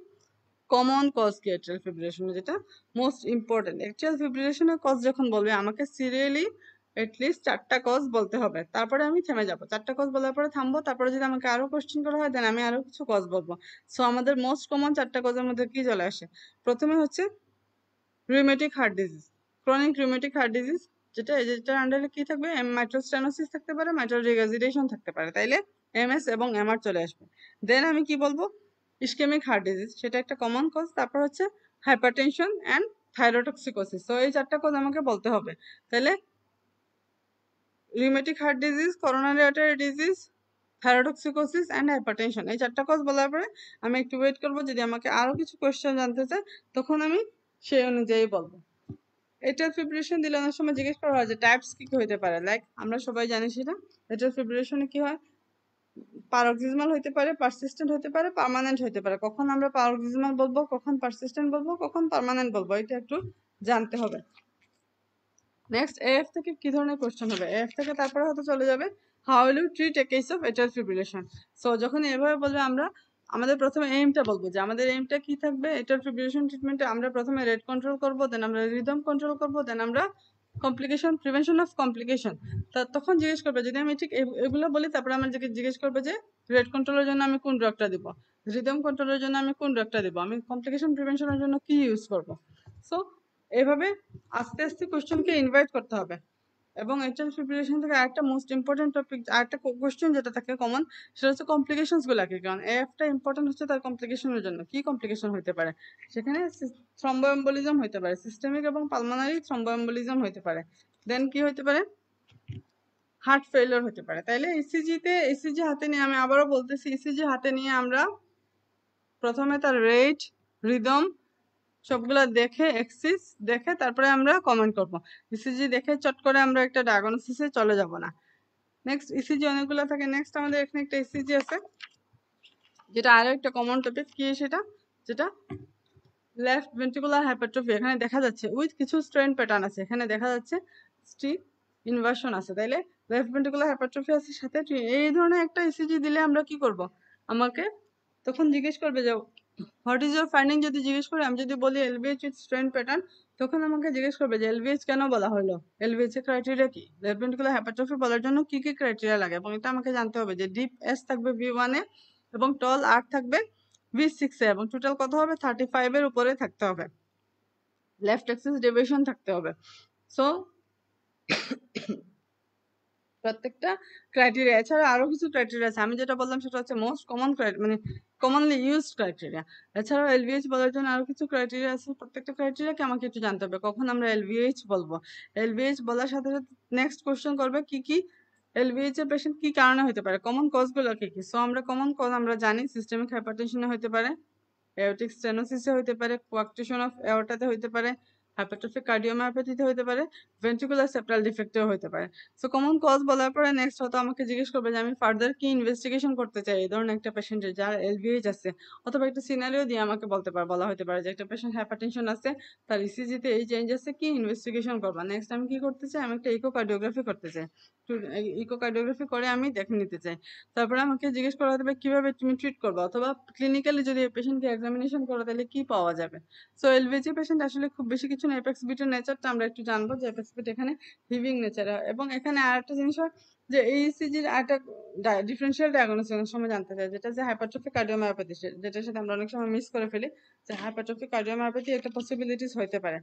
কমন কজ কি এট্রিয়াল ফিব্রিলেশন যেটা মোস্ট ইম্পর্টেন্ট এট্রিয়াল ফিব্রিলেশনের কজ যখন বলবে আমাকে সিরিয়ালি এটলিস্ট চারটা কজ বলতে হবে তারপরে আমি থেমে যাব চারটা কজ বলার পরে থামবো তারপরে যদি আমাকে আরও কোশ্চেন করা হয় দেন আমি আরও কিছু কজ বলবো সো আমাদের মোস্ট কমন চারটা কজের মধ্যে কি চলে আসে প্রথমে হচ্ছে rheumatic heart disease chronic rheumatic heart disease যেটা যেটার আন্ডারে কি থাকবে এম মাইট্রোস্টেনোসিস থাকতে পারে মাইট্রো রেগাজিটেশন থাকতে পারে তাইলে এমএস এবং এমআর চলে আসবে দেন আমি কি বলবো ইস্কেমিক হার্ট ডিজিজ সেটা একটা কমন কজ তারপর হচ্ছে হাইপারটেনশন অ্যান্ড থাইরোটক্সিকোসিস তো এই চারটা কজ আমাকে বলতে হবে তাহলে rheumatic heart disease coronary artery disease thyrotoxicosis and hypertension এই চারটা কজ বলার পরে আমি একটু ওয়েট করবো যদি আমাকে আরও কিছু কোয়েশ্চেন জানতে চায় তখন আমি সেই অনুযায়ী বলবো এটার প্রিপারেশন দিলে অনেক সময় জিজ্ঞেস করা হয় যে টাইপস কী কী হতে পারে লাইক আমরা সবাই জানি সেটা এটার প্রিপারেশনে কী হয় প্যারোক্সিজমাল হতে পারে পারসিস্টেন্ট হতে পারে পার্মানেন্ট হতে পারে কখন আমরা প্যারোক্সিজমাল বলবো কখন পারসিস্টেন্ট বলবো কখন পার্মানেন্ট বলবো এটা একটু জানতে হবে নেক্সট এফ থেকে কি ধরনের কোয়েশ্চেন হবে এফ থেকে তারপরে হয়তো চলে যাবে how will you treat a case of atrial fibrillation so যখন এভাবে বলবে আমরা আমাদের প্রথমে এইমটা বলবো যে আমাদের এইমটা কি থাকবে এটার প্রিপারেশন ট্রিটমেন্টে আমরা প্রথমে রেড কন্ট্রোল করব দেন আমরা রিদম কন্ট্রোল করব দেন আমরা কমপ্লিকেশন প্রিভেনশন অফ কমপ্লিকেশন তা তখন জিজ্ঞেস করবে যদি আমি ঠিক এগুলো বলি তারপরে আমার জিজ্ঞেস করবে যে রেড কন্ট্রোলের জন্য আমি কোন ড্রাগটা দেবো রিদম কন্ট্রোলের জন্য আমি কোন ড্রাগটা দেবো আমি কমপ্লিকেশন প্রিভেনশনের জন্য কি ইউজ করব সো এভাবে আস্তে আস্তে কোশ্চেনকে ইনভাইট করতে হবে এবং এক্সাম প্রিপারেশন থেকে আরেকটা মোস্ট ইম্পর্টেন্ট টপিক আরেকটা কোশ্চেন যেটা থাকে কমন সেটা হচ্ছে কমপ্লিকেশনসগুলোকে কারণ এফটা ইম্পর্টেন্ট হচ্ছে তার কমপ্লিকেশনের জন্য কি কমপ্লিকেশন হতে পারে সেখানে থ্রম্বোএম্বোলিজম হতে পারে সিস্টেমিক এবং পালমোনারি থ্রম্বোএম্বোলিজম হতে পারে দেন কি হতে পারে হার্ট ফেলিওর হতে পারে তাইলে ইসিজিতে e ইসিজি e হাতে নিয়ে আমি আবারও বলতেছি ইসিজি e হাতে নিয়ে আমরা প্রথমে তার রেট রিদম সবগুলো দেখে এক্সিস দেখে তারপরে আমরা কমেন্ট করবো ইসিজি দেখে চট করে আমরা একটা ডায়াগনোসিসে চলে যাব না নেক্সট ইসিজি অনেকগুলো থাকে নেক্সট আমাদের এখানে একটা ইসিজি আছে যেটা আরও একটা কমন টপিক কী সেটা যেটা লেফট ভেন্টিকুলার হাইপারট্রফি এখানে দেখা যাচ্ছে উইথ কিছু স্ট্রেন প্যাটার্ন আছে এখানে দেখা যাচ্ছে স্টি ইনভার্সন আছে তাইলে লেফট ভেন্টিকুলার হাইপারট্রফি আছে সাথে এই ধরনের একটা ইসিজি দিলে আমরা কি করব আমাকে তখন জিজ্ঞেস করবে যে হোয়াট ইজ ইউর ফাইন্ডিং যদি জিজ্ঞেস করে আমি যদি বলি এলবিএচ ইজ স্ট্রেন প্যাটার্ন তখন আমাকে জিজ্ঞেস করবে যে এলবিএচ কেন বলা হলো এলবিএচ এর ক্রাইটেরিয়া কি লেভমেন্টগুলো হ্যাপাটোফি বলার জন্য কি কি ক্রাইটেরিয়া লাগে এবং এটা আমাকে জানতে হবে যে ডিপ এস থাকবে ভি ওয়ানে এবং টল আট থাকবে ভি সিক্সে এবং টোটাল কত হবে থার্টি ফাইভের উপরে থাকতে হবে লেফট অ্যাক্সিস ডেভিয়েশন থাকতে হবে সো প্রত্যেকটা ক্রাইটেরিয়া এছাড়া আরও কিছু ক্রাইটেরিয়া আছে আমি যেটা বললাম সেটা হচ্ছে মোস্ট কমন মানে কমনলি ইউজ ক্রাইটেরিয়া এছাড়াও এলভিএইচ বলার জন্য আরও কিছু ক্রাইটেরিয়া আছে প্রত্যেকটা ক্রাইটেরিয়াকে আমাকে একটু জানতে হবে কখন আমরা এলভিএইচ বলবো এলভিএইচ বলার সাথে সাথে নেক্সট কোশ্চেন করবে কি কি এলভিএইচ এর পেশেন্ট কি কারণে হতে পারে কমন কজগুলো কি কি সো আমরা কমন কজ আমরা জানি সিস্টেমিক হাইপারটেনশনে হতে পারে এওটিক স্টেনোসিসে হতে পারে কোয়াকটেশন অফ এওটাতে হতে পারে হাইপারট্রফিক কার্ডিওমায়োপ্যাথিতে হতে পারে ভেন্ট্রিকুলার সেপ্টাল ডিফেক্টেও হতে পারে সো কমন কজ বলার পরে নেক্সট হয়তো আমাকে জিজ্ঞেস করবে যে আমি ফার্দার কি ইনভেস্টিগেশন করতে চাই এই ধরনের একটা পেশেন্টের যার এলভিএইচ আছে অথবা একটা সিনারিও দিয়ে আমাকে বলতে পারে বলা হতে পারে যে একটা পেশেন্ট হাইপারটেনশন আছে তার ইসিজিতে e এই চেঞ্জ আছে কি ইনভেস্টিগেশন করবা নেক্সট আমি কি করতে চাই আমি একটা ইকোকার্ডিওগ্রাফি করতে চাই ইকোকার্ডিওগ্রাফি করে আমি দেখে নিতে চাই তারপরে আমাকে জিজ্ঞেস করা হতে পারে কীভাবে তুমি ট্রিট করবো অথবা ক্লিনিক্যালি যদি পেশেন্টকে এক্সামিনেশন করো তাহলে কী পাওয়া যাবে সো এলভিজি পেশেন্ট আসলে খুব বেশি কিছু বুঝছেন অ্যাপেক্স বিটের নেচারটা আমরা একটু জানবো যে অ্যাপেক্স বিট এখানে লিভিং নেচার হয় এবং এখানে আর একটা জিনিস হয় যে এইসিজির একটা ডিফারেন্সিয়াল ডায়াগনোসিস অনেক সময় জানতে চাই যেটা যে হাইপারট্রফিক কার্ডিওমায়োপ্যাথি যেটার সাথে আমরা অনেক সময় মিস করে ফেলি যে হাইপারট্রফিক কার্ডিওমায়োপ্যাথি একটা পসিবিলিটিস হতে পারে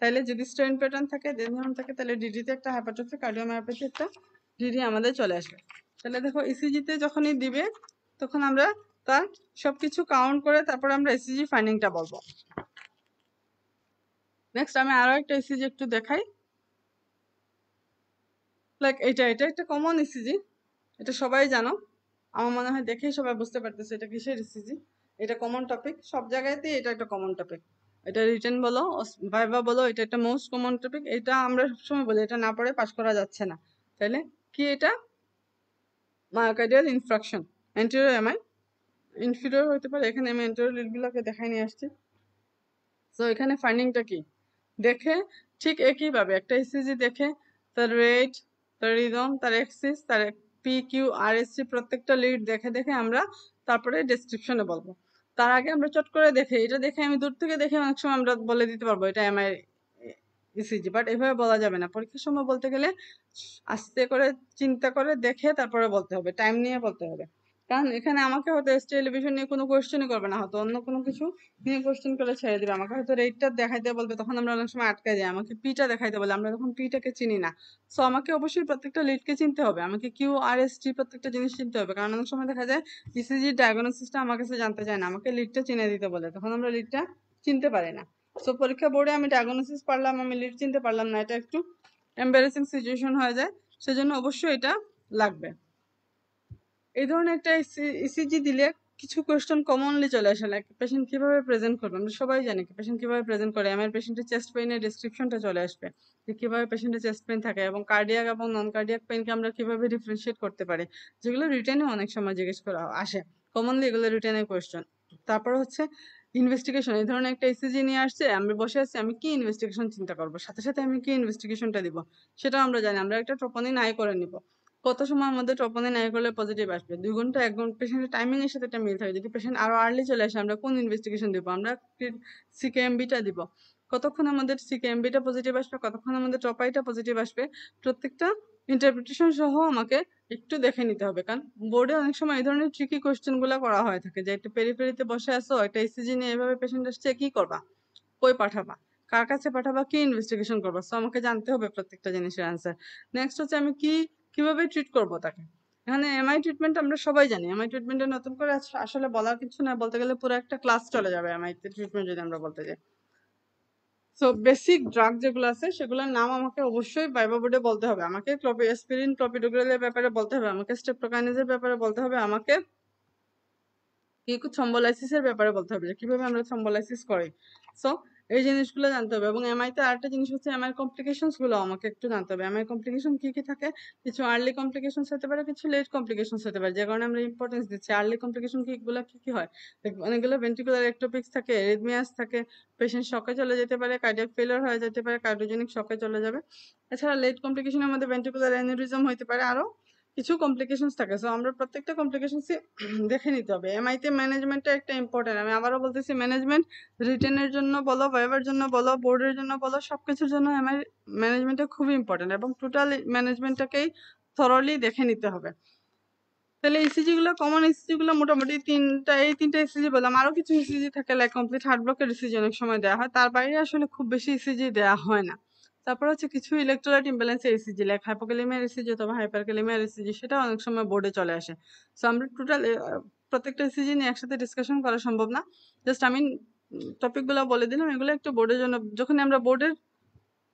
তাহলে যদি স্ট্রেন প্যাটার্ন থাকে ধরুন থাকে তাহলে ডিডিতে একটা হাইপারট্রফিক কার্ডিওমায়োপ্যাথি একটা ডিডি আমাদের চলে আসবে তাহলে দেখো ইসিজিতে e যখনই দিবে তখন আমরা তার সব কিছু কাউন্ট করে তারপর আমরা এসিজি e ফাইন্ডিংটা বলবো নেক্সট আমি আরও একটা ইসিজি e একটু দেখাই লাইক এটা এটা একটা কমন ইসিজি e এটা সবাই জানো আমার মনে হয় দেখেই সবাই বুঝতে পারতেছে এটা কিসের ইসিজি e এটা কমন টপিক সব জায়গাতেই এটা একটা কমন টপিক এটা রিটার্ন বলো ভাইবা বলো এটা একটা মোস্ট কমন টপিক এটা আমরা সবসময় বলি এটা না পড়ে পাশ করা যাচ্ছে না তাহলে কি এটা myocardial infarction M MI inferior হতে পারে এখানে আমি অ্যান্টিরিয়র লিডগুলোকে দেখাই নিয়ে আসছি তো এখানে ফাইন্ডিংটা কি দেখে ঠিক একইভাবে একটা ইসিজি দেখে তার রেট তার রিদম তার এক্সিস তার পি কিউ আর এসসি প্রত্যেকটা লিড দেখে দেখে আমরা তারপরে ডেসক্রিপশনে বলবো তার আগে আমরা চট করে দেখে এটা দেখে আমি দূর থেকে দেখে অনেক সময় আমরা বলে দিতে পারবো এটা এমআই ইসিজি বাট এভাবে বলা যাবে না পরীক্ষার সময় বলতে গেলে আস্তে করে চিন্তা করে দেখে তারপরে বলতে হবে টাইম নিয়ে বলতে হবে কারণ এখানে আমাকে হয়তো টেলিভিশন নিয়ে কোনো কোয়েশ্চেনই করবে না হয়তো অন্য কোনো কিছু নিয়ে কোয়েশ্চেন করে ছেড়ে দেবে আমাকে হয়তো রেটটা দেখাইতে বলবে তখন আমরা অনেক সময় আটকে যাই আমাকে পিটা দেখাইতে বলে আমরা তখন পিটাকে চিনি না সো আমাকে অবশ্যই প্রত্যেকটা লিডকে চিনতে হবে আমাকে কিউ আর এস টি প্রত্যেকটা জিনিস চিনতে হবে কারণ অনেক সময় দেখা যায় ইসিজির ডায়াগনোসিসটা আমার কাছে জানতে চায় না আমাকে লিডটা চিনে দিতে বলে তখন আমরা লিডটা চিনতে পারি না সো পরীক্ষা বোর্ডে আমি ডায়াগনোসিস পারলাম আমি লিড চিনতে পারলাম না এটা একটু এম্বারেসিং সিচুয়েশন হয়ে যায় সেজন্য অবশ্যই এটা লাগবে এই ধরনের একটা ইসিজি দিলে কিছু কোয়েশ্চেন কমনলি চলে আসে না পেশেন্ট কীভাবে প্রেজেন্ট করবে আমরা সবাই জানি পেশেন্ট কীভাবে প্রেজেন্ট করে আমার পেশেন্টের চেস্ট পেইনের ডিসক্রিপশনটা চলে আসবে যে কীভাবে পেশেন্টের চেস্ট পেন থাকে এবং কার্ডিয়াক এবং নন কার্ডিয়াক পেনকে আমরা কীভাবে ডিফারেন্সিয়েট করতে পারি যেগুলো রিটেনে অনেক সময় জিজ্ঞেস করা আসে কমনলি এগুলো রিটেনের কোয়েশ্চেন তারপর হচ্ছে ইনভেস্টিগেশন এই ধরনের একটা ইসিজি নিয়ে আসছে আমি বসে আছি আমি কি ইনভেস্টিগেশন চিন্তা করবো সাথে সাথে আমি কি ইনভেস্টিগেশনটা দিব সেটাও আমরা জানি আমরা একটা টোপনি নাই করে নিব কত সময় আমাদের টপনে নাই করলে পজিটিভ আসবে দুই ঘন্টা এক ঘন্টা পেশেন্টের টাইমিং এর সাথে একটা মিল থাকে যদি পেশেন্ট আরো আর্লি চলে আসে আমরা কোন ইনভেস্টিগেশন দিব আমরা সিকেএমবিটা দিব কতক্ষণ আমাদের সিকেএমবিটা পজিটিভ আসবে কতক্ষণ আমাদের টপাইটা পজিটিভ আসবে প্রত্যেকটা ইন্টারপ্রিটেশন সহ আমাকে একটু দেখে নিতে হবে কারণ বোর্ডে অনেক সময় এই ধরনের ট্রিকি কোয়েশ্চেনগুলো করা হয়ে থাকে যে একটা পেরিফেরিতে বসে আসো একটা ইসিজি e নিয়ে এভাবে পেশেন্ট আসছে কি করবা কই পাঠাবা কার কাছে পাঠাবা কি ইনভেস্টিগেশন করবা সো আমাকে জানতে হবে প্রত্যেকটা জিনিসের আনসার নেক্সট হচ্ছে আমি কি কিভাবে ট্রিট করব তাকে এখানে এমআই ট্রিটমেন্ট আমরা সবাই জানি এমআই ট্রিটমেন্টে নতুন করে আসলে বলার কিছু না বলতে গেলে পুরো একটা ক্লাস চলে যাবে এমআই ট্রিটমেন্ট যদি আমরা বলতে যাই সো বেসিক ড্রাগ যেগুলো আছে সেগুলোর নাম আমাকে অবশ্যই বাইবা বোর্ডে বলতে হবে আমাকে ক্লপি এসপিরিন ক্লপিডোগ্রেলের ব্যাপারে বলতে হবে আমাকে স্টেপ্টোকাইনেজের ব্যাপারে বলতে হবে আমাকে কি ছম্বোলাইসিসের ব্যাপারে বলতে হবে কিভাবে আমরা ছম্বোলাইসিস করি সো এই জিনিসগুলো জানতে হবে এবং এমআইতে আরেকটা জিনিস হচ্ছে এমআই গুলো আমাকে একটু জানতে হবে এমআই কমপ্লিকেশন কী কী থাকে কিছু আর্লি কমপ্লিকেশন হতে পারে কিছু লেট কমপ্লিকেশন হতে পারে যে কারণে আমরা ইম্পর্টেন্স দিচ্ছি আর্লি কমপ্লিকেশন গুলো কী কী হয় অনেকগুলো ভেন্টিকুলার একটোপিক্স থাকে রেডমিয়াস থাকে পেশেন্ট শকে চলে যেতে পারে কার্ডিয়াক ফেলার হয়ে যেতে পারে কার্ডিওজেনিক শকে চলে যাবে এছাড়া লেট কমপ্লিকেশনের মধ্যে ভেন্টিকুলার অ্যানিরিজম হতে পারে আরও কিছু কমপ্লিকেশনস থাকে সো আমরা প্রত্যেকটা কমপ্লিকেশনসই দেখে নিতে হবে এমআইতে ম্যানেজমেন্টটা একটা ইম্পর্টেন্ট আমি আবারও বলতেছি ম্যানেজমেন্ট রিটেনের জন্য বলো ভাইভার জন্য বলো বোর্ডের জন্য বলো সব কিছুর জন্য এমআই ম্যানেজমেন্টটা খুবই ইম্পর্টেন্ট এবং টোটাল ম্যানেজমেন্টটাকেই থরলি দেখে নিতে হবে তাহলে ইসিজিগুলো e কমন ইসিজিগুলো e মোটামুটি তিনটা এই তিনটা ইসিজি e বললাম আরও কিছু ইসিজি থাকে লাইক কমপ্লিট হার্ট ব্লকের ইসিজি অনেক সময় দেওয়া হয় তার বাইরে আসলে খুব বেশি ইসিজি দেওয়া হয় না তারপর হচ্ছে কিছু ইলেকট্রোলাইট ইমব্যালেন্সের এসিজি লাইক হাইপোক্যালেমিয়ার এসিজি অথবা হাইপারক্যালেমিয়ার এসিজি সেটা অনেক সময় বোর্ডে চলে আসে সো আমরা টোটাল প্রত্যেকটা এসিজি e নিয়ে একসাথে ডিসকাশন করা সম্ভব না জাস্ট আমি টপিকগুলো বলে দিলাম এগুলো একটু বোর্ডের জন্য যখন আমরা বোর্ডের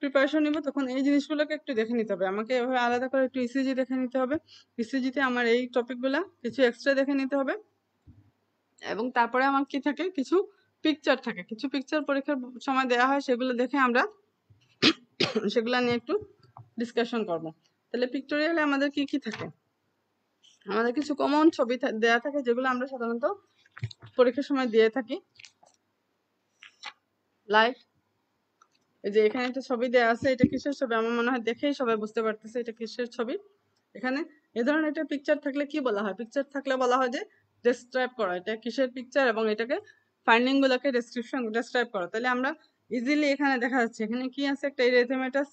প্রিপারেশন নিব তখন এই জিনিসগুলোকে একটু দেখে নিতে হবে আমাকে এভাবে আলাদা করে একটু ইসিজি e দেখে নিতে হবে ইসিজিতে e আমার এই টপিকগুলো কিছু এক্সট্রা দেখে নিতে হবে এবং তারপরে আমার কি থাকে কিছু পিকচার থাকে কিছু পিকচার পরীক্ষার সময় দেওয়া হয় সেগুলো দেখে আমরা সেগুলো নিয়ে একটু ডিসকাশন করব তাহলে পিক্টোরিয়ালে আমাদের কি কি থাকে আমাদের কিছু কমন ছবি দেয়া থাকে যেগুলো আমরা সাধারণত পরীক্ষার সময় দিয়ে থাকি লাইক এই যে এখানে একটা ছবি দেওয়া আছে এটা কিসের ছবি আমার মনে হয় দেখেই সবাই বুঝতে পারতেছে এটা কিসের ছবি এখানে এ ধরনের একটা পিকচার থাকলে কি বলা হয় পিকচার থাকলে বলা হয় যে ডেসক্রাইব করা এটা কিসের পিকচার এবং এটাকে ফাইন্ডিংগুলোকে ডেসক্রিপশন ডেসক্রাইব করা তাহলে আমরা ইজিলি এখানে দেখা যাচ্ছে এখানে কি আছে একটা ইরেথেমেটাস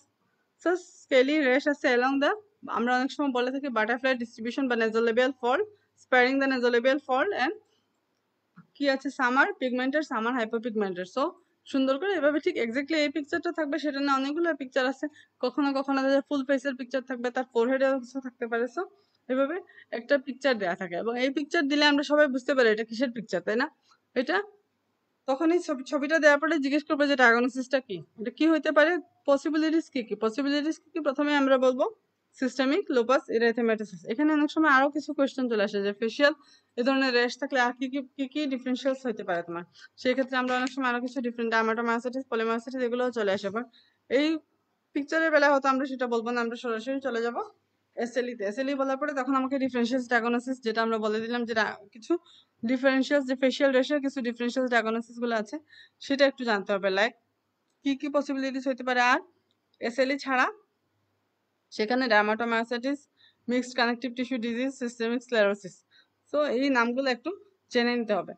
স্কেলি রেশ আছে অ্যালং দ্য আমরা অনেক সময় বলে থাকি বাটারফ্লাই ডিস্ট্রিবিউশন বা nasolabial fold sparing the nasolabial fold and কি আছে সামার পিগমেন্টের সামার হাইপোপিগমেন্টের সো সুন্দর করে এভাবে ঠিক এক্স্যাক্টলি এই পিকচারটা থাকবে সেটা না অনেকগুলো পিকচার আছে কখনো কখনো তাদের ফুল ফেসের পিকচার থাকবে তার ফোরহেডের কিছু থাকতে পারে সো এভাবে একটা পিকচার দেওয়া থাকে এবং এই পিকচার দিলে আমরা সবাই বুঝতে পারি এটা কিসের পিকচার তাই না এটা তখনই ছবিটা দেওয়ার পরে জিজ্ঞেস করবে যে ডায়াগনোসিসটা কি এটা কি হইতে পারে পসিবিলিটিস কি কি পসিবিলিটিস কি কি প্রথমে আমরা বলবো সিস্টেমিক লোপাস ইরাইথেমাইটিস এখানে অনেক সময় আরো কিছু কোয়েশ্চেন চলে আসে যে ফেসিয়াল এ ধরনের র্যাশ থাকলে আর কি কি কি কি ডিফারেনশিয়ালস হতে পারে তোমার সেই ক্ষেত্রে আমরা অনেক সময় আরো কিছু ডিফারেন্ট ডামাটোমায়াসাইটিস পলিমায়াসাইটিস এগুলোও চলে আসে বাট এই পিকচারের বেলা হয়তো আমরা সেটা বলবো না আমরা সরাসরি চলে যাবো এসএলইতে এসএলই বলার পরে তখন আমাকে ডিফারেন্সিয়াল ডায়াগনোসিস যেটা আমরা বলে দিলাম যেটা কিছু ডিফারেন্সিয়াল যে ফেশিয়াল রেশিয়ার কিছু ডিফারেন্সিয়াল ডায়াগনোসিসগুলো আছে সেটা একটু জানতে হবে লাইক কী কী পসিবিলিটিস হতে পারে আর এসএলই ছাড়া সেখানে dermatomyositis mixed connective tissue disease systemic sclerosis so এই নামগুলো একটু জেনে নিতে হবে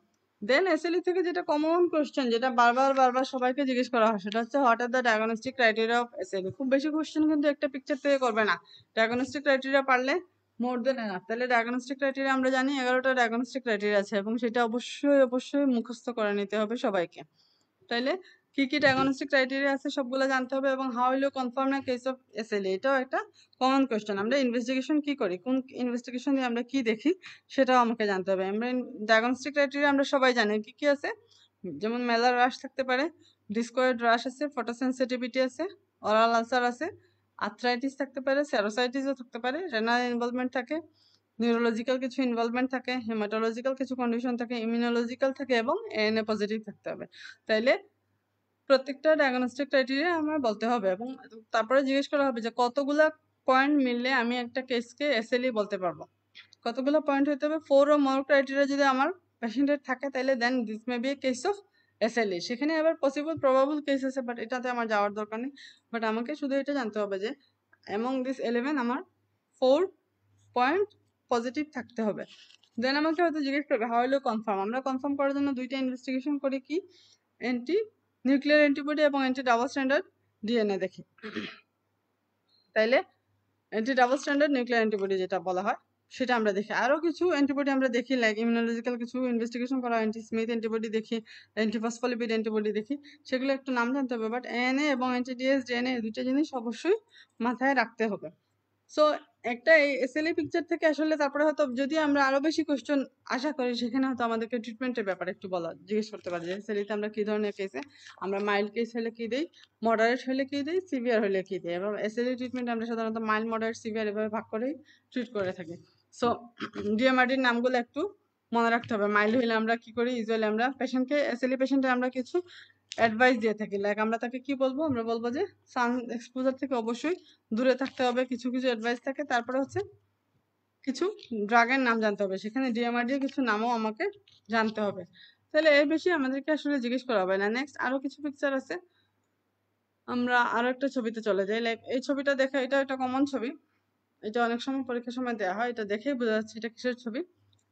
দেন এসএলই e থেকে যেটা কমন কোয়েশ্চেন যেটা বারবার বারবার সবাইকে জিজ্ঞেস করা হয় সেটা হচ্ছে what are the diagnostic criteria of SLE খুব বেশি কোয়েশ্চেন কিন্তু একটা পিকচার থেকে করবে না ডায়াগনস্টিক ক্রাইটেরিয়া পারলে মোর দেন এনাফ তাহলে ডায়াগনস্টিক ক্রাইটেরিয়া আমরা জানি এগারোটা ডায়াগনস্টিক ক্রাইটেরিয়া আছে এবং সেটা অবশ্যই অবশ্যই মুখস্থ করে নিতে হবে সবাইকে তাইলে কী কী ডায়াগনস্টিক ক্রাইটেরিয়া আছে সবগুলো জানতে হবে এবং হাউ ইউ কনফার্ম না কেস অফ এসএলএ এটাও একটা কমন কোয়েশ্চেন আমরা ইনভেস্টিগেশন কি করি কোন ইনভেস্টিগেশন দিয়ে আমরা কি দেখি সেটাও আমাকে জানতে হবে আমরা ডায়াগনস্টিক ক্রাইটেরিয়া আমরা সবাই জানি কী কী আছে যেমন মেলার রাশ থাকতে পারে ডিসকোয়েড রাশ আছে ফটোসেন্সিটিভিটি আছে অরাল আলসার আছে আর্থ্রাইটিস থাকতে পারে স্যারোসাইটিসও থাকতে পারে রেনাল ইনভলভমেন্ট থাকে নিউরোলজিক্যাল কিছু ইনভলভমেন্ট থাকে হেমাটোলজিক্যাল কিছু কন্ডিশন থাকে ইমিউনোলজিক্যাল থাকে এবং এএনএ পজিটিভ থাকতে হবে তাইলে প্রত্যেকটা ডায়াগনস্টিক ক্রাইটেরিয়া আমার বলতে হবে এবং তারপরে জিজ্ঞেস করা হবে যে কতগুলো পয়েন্ট মিললে আমি একটা কেসকে এসএলই বলতে পারবো কতগুলো পয়েন্ট হতে হবে ফোর ও মোর ক্রাইটেরিয়া যদি আমার পেশেন্টের থাকে তাহলে then this may be a case of SLE সেখানে আবার পসিবল প্রবাবল কেস আছে বাট এটাতে আমার যাওয়ার দরকার নেই বাট আমাকে শুধু এটা জানতে হবে যে অ্যামং দিস এলেভেন আমার ফোর পয়েন্ট পজিটিভ থাকতে হবে দেন আমাকে হয়তো জিজ্ঞেস করবে হাউ কনফার্ম আমরা কনফার্ম করার জন্য দুইটা ইনভেস্টিগেশন করি কি অ্যান্টি নিউক্লিয়ার অ্যান্টিবডি এবং অ্যান্টি ডাবল স্ট্যান্ডার্ড ডিএনএ দেখি তাইলে anti double stranded nuclear antibody যেটা বলা হয় সেটা আমরা দেখি আরও কিছু অ্যান্টিবডি আমরা দেখি লাইক ইমিউনোলজিক্যাল কিছু ইনভেস্টিগেশন করা অ্যান্টি স্মিথ অ্যান্টিবডি দেখি অ্যান্টিফসফলিপিড অ্যান্টিবডি দেখি সেগুলো একটু নাম জানতে হবে বাট এনএ এবং অ্যান্টিডিএস ডিএনএ দুটো জিনিস অবশ্যই মাথায় রাখতে হবে সো একটা এসএলএ পিকচার থেকে আসলে তারপরে হয়তো যদি আমরা আরো বেশি কোশ্চেন আশা করি সেখানে হয়তো আমাদেরকে ট্রিটমেন্টের ব্যাপারে একটু বলা জিজ্ঞেস করতে পারি যে এসএলএতে আমরা কি ধরনের কেসে আমরা মাইল্ড কেস হলে কি দিই মডারেট হলে কি দিই সিভিয়ার হলে কি দেই এবং এসএলএ ট্রিটমেন্ট আমরা সাধারণত মাইল্ড মডারেট সিভিয়ার এভাবে ভাগ করেই ট্রিট করে থাকি সো ডিএমআরডির নামগুলো একটু মনে রাখতে হবে মাইল্ড হলে আমরা কি করি ইউজুয়ালি আমরা পেশেন্টকে এসএলএ পেশেন্টে আমরা কিছু অ্যাডভাইস দিয়ে থাকি লাইক আমরা তাকে কি বলবো আমরা বলবো যে সান এক্সপোজার থেকে অবশ্যই দূরে থাকতে হবে কিছু কিছু অ্যাডভাইস থাকে তারপরে হচ্ছে কিছু ড্রাগের নাম জানতে হবে সেখানে ডিএমআরডির কিছু নামও আমাকে জানতে হবে তাহলে এর বেশি আমাদেরকে আসলে জিজ্ঞেস করা হবে না নেক্সট আরও কিছু পিকচার আছে আমরা আরও একটা ছবিতে চলে যাই লাইক এই ছবিটা দেখে এটা একটা কমন ছবি এটা অনেক সময় পরীক্ষার সময় দেওয়া হয় এটা দেখেই বোঝা যাচ্ছে এটা কিসের ছবি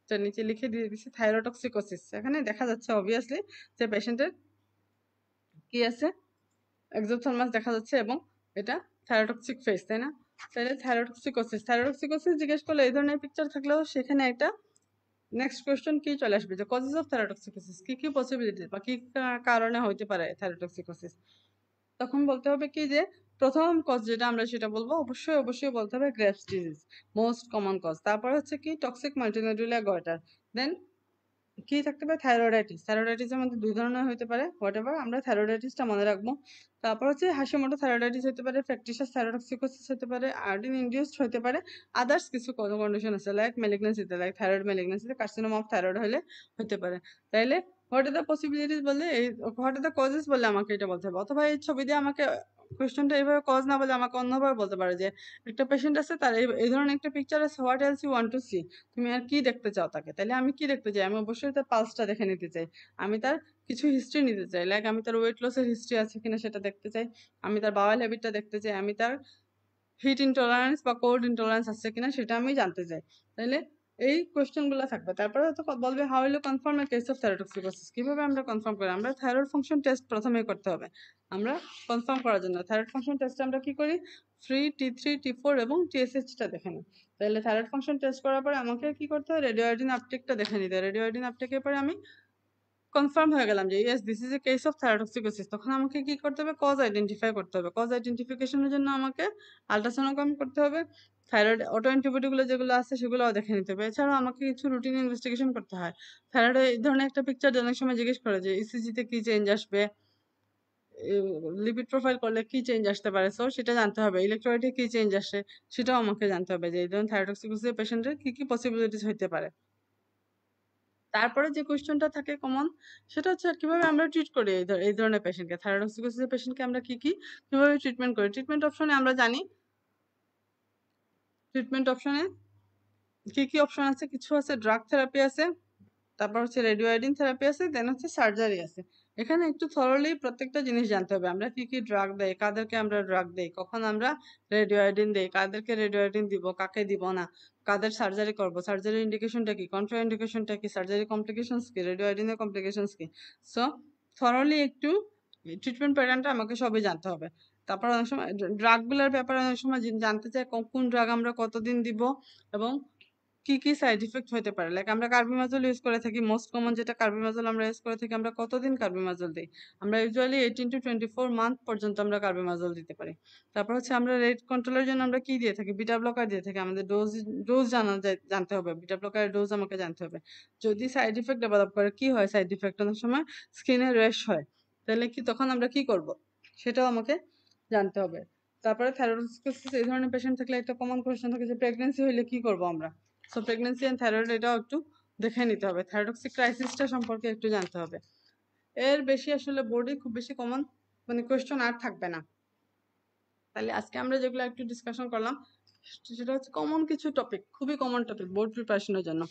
তো নিচে লিখে দিয়ে দিচ্ছি থাইরোটক্সিকোসিস এখানে দেখা যাচ্ছে অবভিয়াসলি যে পেশেন্টের কি আছে এক্সোথলমাস দেখা যাচ্ছে এবং এটা থাইরোটক্সিক ফেস তাই না তাহলে থাইরোটক্সিকোসিস থাইরোটক্সিকোসিস জিজ্ঞেস করলে এই ধরনের পিকচার থাকলেও সেখানে একটা নেক্সট কোয়েশ্চন কি চলে আসবে যে কজেস অফ থাইরোটক্সিকোসিস কি কি পসিবিলিটি বা কি কারণে হইতে পারে থাইরোটক্সিকোসিস তখন বলতে হবে কি যে প্রথম কজ যেটা আমরা সেটা বলবো অবশ্যই অবশ্যই বলতে হবে Graves disease most common cause তারপর হচ্ছে কি টক্সিক মাল্টিনোডুলিয়া গয়টার দেন কি থাকতে পারে থাইরয়েডাইটিস থাইরয়েডাইটিস আমাদের দুই ধরনের হতে পারে হোয়াট এভার আমরা থাইরয়েডাইটিসটা মনে রাখবো তারপর হচ্ছে হাসিমোটো থাইরয়েডাইটিস হতে পারে ফ্যাক্টিসাস থাইরোটক্সিকোসিস হতে পারে আর্ডিন ইনডিউসড হতে পারে আদার্স কিছু কন্ডিশন আছে লাইক ম্যালিগনেন্সিতে লাইক থাইরয়েড ম্যালিগনেন্সিতে কার্সিনোম অফ থাইরয়েড হলে হতে পারে তাইলে হোয়াট আর দ্য পসিবিলিটিস বললে এই হোয়াট আর দ্য কজেস বলে আমাকে এটা বলতে হবে অথবা এই ছবি দিয়ে আমাকে কোয়েশ্চনটা এইভাবে কজ না বলে আমাকে অন্যভাবে বলতে পারে যে একটা পেশেন্ট আছে তার এই ধরনের একটা পিকচার আছে what else you want to see তুমি আর কি দেখতে চাও তাকে তাহলে আমি কি দেখতে চাই আমি অবশ্যই তার পালসটা দেখে নিতে চাই আমি তার কিছু হিস্ট্রি নিতে চাই লাইক আমি তার ওয়েট লসের হিস্ট্রি আছে কিনা সেটা দেখতে চাই আমি তার বাওয়াল হ্যাবিটটা দেখতে চাই আমি তার হিট ইন্টলারেন্স বা কোল্ড ইন্টলারেন্স আছে কিনা সেটা আমি জানতে চাই তাহলে এই কোয়েশ্চেনগুলো থাকবে তারপরে হয়তো বলবে how you confirm a case of thyrotoxicosis কীভাবে আমরা কনফার্ম করি আমরা থাইরয়েড ফাংশন টেস্ট প্রথমে করতে হবে আমরা কনফার্ম করার জন্য থাইরয়েড ফাংশন টেস্টে আমরা কী করি free T three T four এবং টিএসএইচটা দেখে নিই তাহলে থাইরয়েড ফাংশন টেস্ট করার পরে আমাকে কী করতে হয় রেডিওআইডিন আপটেকটা দেখে নিতে হয় রেডিওআইডিন আপটেকের পরে আমি কনফার্ম হয়ে গেলাম যে yes this is a case of thyrotoxicosis তখন আমাকে কি করতে হবে কজ আইডেন্টিফাই করতে হবে কজ আইডেন্টিফিকেশনের জন্য আমাকে আলট্রাসোনোগ্রাম করতে হবে থাইরয়েড অটো অ্যান্টিবডিগুলো যেগুলো আছে সেগুলোও দেখে নিতে হবে এছাড়াও আমাকে কিছু রুটিন ইনভেস্টিগেশন করতে হয় থাইরয়েডে এই ধরনের একটা পিকচার অনেক সময় জিজ্ঞেস করে যে ইসিজিতে কী চেঞ্জ আসবে লিপিড প্রোফাইল করলে কী চেঞ্জ আসতে পারে সো সেটা জানতে হবে ইলেকট্রোলাইটে কী চেঞ্জ আসে সেটাও আমাকে জানতে হবে যে এই ধরনের থাইরোটক্সিকোসিস পেশেন্টের কী কী পসিবিলিটিস হতে পারে তারপরে যে কোয়েশ্চনটা থাকে কমন সেটা হচ্ছে কিভাবে আমরা ট্রিট করি এই ধরনের পেশেন্টকে থাইরক্সিকোসিসের পেশেন্টকে আমরা কি কি কিভাবে ট্রিটমেন্ট করি ট্রিটমেন্ট অপশনে আমরা জানি ট্রিটমেন্ট অপশনে কি কি অপশন আছে কিছু আছে ড্রাগ থেরাপি আছে তারপর হচ্ছে রেডিও আইডিন থেরাপি আছে দেন হচ্ছে সার্জারি আছে এখানে একটু থরলি প্রত্যেকটা জিনিস জানতে হবে আমরা কি কি ড্রাগ দেই কাদেরকে আমরা ড্রাগ দেই কখন আমরা রেডিওআইডিন দেই কাদেরকে রেডিওআইডিন দিব কাকে দিব না কাদের সার্জারি করব সার্জারি ইন্ডিকেশনটা কি ইন্ডিকেশনটা কি সার্জারি কমপ্লিকেশনস কি এর কমপ্লিকেশনস কি সো থরলি একটু ট্রিটমেন্ট প্যাটার্নটা আমাকে সবই জানতে হবে তারপর অনেক সময় ড্রাগগুলোর ব্যাপারে অনেক সময় জানতে চাই কোন ড্রাগ আমরা কতদিন দিব এবং কি কি সাইড ইফেক্ট হতে পারে লাইক আমরা কার্বিমাজল ইউজ করে থাকি মোস্ট কমন যেটা কার্বিমাজল আমরা ইউজ করে থাকি আমরা কতদিন কার্বিমাজল দিই আমরা usually eighteen to twenty four month পর্যন্ত আমরা কার্বিমাজল দিতে পারি তারপর হচ্ছে আমরা রেড কন্ট্রোলের জন্য আমরা কি দিয়ে থাকি বিটা ব্লকার দিয়ে থাকি আমাদের ডোজ ডোজ জানা জানতে হবে বিটা ব্লকারের ডোজ আমাকে জানতে হবে যদি সাইড ইফেক্ট ডেভেলপ করে কি হয় সাইড ইফেক্ট অনেক সময় স্কিনে র্যাশ হয় তাহলে কি তখন আমরা কি করব সেটাও আমাকে জানতে হবে তারপরে থাইরয়েড এই ধরনের পেশেন্ট থাকলে একটা কমন কোয়েশ্চেন থাকে যে প্রেগনেন্সি হলে কি করব আমরা সো প্রেগনেন্সি অ্যান্ড থাইরয়েড এটাও একটু দেখে নিতে হবে থাইরয়েডক্সিক ক্রাইসিসটা সম্পর্কে একটু জানতে হবে এর বেশি আসলে বোর্ডে খুব বেশি কমন মানে কোয়েশ্চন আর থাকবে না তাহলে আজকে আমরা যেগুলো একটু ডিসকাশন করলাম সেটা হচ্ছে কমন কিছু টপিক খুবই কমন টপিক বোর্ড প্রিপারেশনের জন্য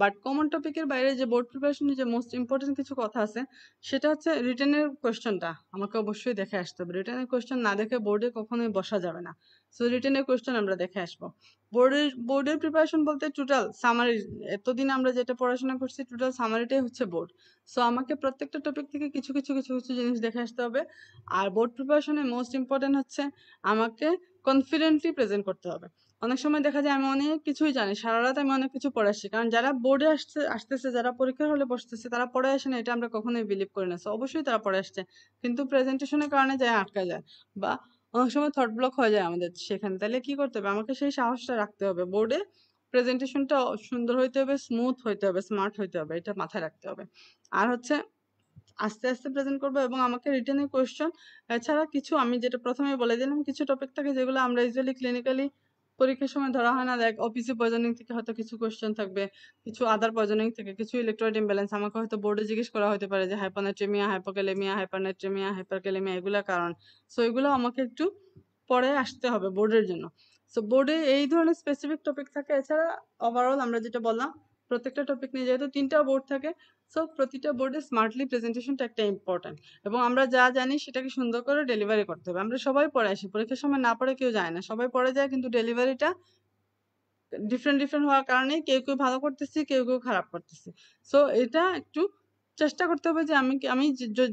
বাট কমন টপিকের বাইরে যে বোর্ড প্রিপারেশনের যে মোস্ট ইম্পর্টেন্ট কিছু কথা আছে সেটা হচ্ছে রিটেনের কোয়েশ্চনটা আমাকে অবশ্যই দেখে আসতে হবে রিটেনের কোয়েশ্চন না দেখে বোর্ডে কখনোই বসা যাবে না সো রিটেনের কোয়েশ্চেন আমরা দেখে আসবো বোর্ডের বোর্ডের প্রিপারেশন বলতে টোটাল সামারি এতদিন আমরা যেটা পড়াশোনা করছি টোটাল সামারিটাই হচ্ছে বোর্ড সো আমাকে প্রত্যেকটা টপিক থেকে কিছু কিছু কিছু কিছু জিনিস দেখে আসতে হবে আর বোর্ড প্রিপারেশনে মোস্ট ইম্পর্টেন্ট হচ্ছে আমাকে কনফিডেন্টলি প্রেজেন্ট করতে হবে অনেক সময় দেখা যায় আমি অনেক কিছুই জানি সারা রাত আমি অনেক কিছু পড়ে আসছি কারণ যারা বোর্ডে আসছে আসতেছে যারা পরীক্ষার হলে বসতেছে তারা পড়ে আসে না এটা আমরা কখনোই বিলিভ করি না সো অবশ্যই তারা পড়ে আসছে কিন্তু প্রেজেন্টেশনের কারণে যায় আটকা যায় বা অনেক সময় থট ব্লক হয়ে যায় আমাদের সেখানে তাহলে কি করতে হবে আমাকে সেই সাহসটা রাখতে হবে বোর্ডে প্রেজেন্টেশনটা সুন্দর হইতে হবে স্মুথ হইতে হবে স্মার্ট হইতে হবে এটা মাথায় রাখতে হবে আর হচ্ছে আস্তে আস্তে প্রেজেন্ট করবো এবং আমাকে রিটার্নের কোয়েশ্চন এছাড়া কিছু আমি যেটা প্রথমে বলে দিলাম কিছু টপিক থাকে যেগুলো আমরা ইউজুয়ালি ক্লিনিক্যালি পরীক্ষার সময় ধরা হয় না দেখ অফিসে পয়জনিং থেকে হয়তো কিছু কোয়েশ্চেন থাকবে কিছু আদার পয়জনিং থেকে কিছু ইলেকট্রোলাইট ইমব্যালেন্স আমাকে হয়তো বোর্ডে জিজ্ঞেস করা হতে পারে যে হাইপানাট্রেমিয়া হাইপোক্যালেমিয়া হাইপারনেট্রেমিয়া হাইপারক্যালেমিয়া এগুলো কারণ সো এগুলো আমাকে একটু পরে আসতে হবে বোর্ডের জন্য সো বোর্ডে এই ধরনের স্পেসিফিক টপিক থাকে এছাড়া ওভারঅল আমরা যেটা বললাম প্রত্যেকটা টপিক নিয়ে যেহেতু তিনটা বোর্ড থাকে সো প্রতিটা বোর্ডে স্মার্টলি প্রেজেন্টেশনটা একটা ইম্পর্ট্যান্ট এবং আমরা যা জানি সেটাকে সুন্দর করে ডেলিভারি করতে হবে আমরা সবাই পড়ে আসি পরীক্ষার সময় না পড়ে কেউ যায় না সবাই পড়ে যায় কিন্তু ডেলিভারিটা ডিফারেন্ট ডিফারেন্ট হওয়ার কারণে কেউ কেউ ভালো করতেছে কেউ কেউ খারাপ করতেছে সো এটা একটু চেষ্টা করতে হবে যে আমি আমি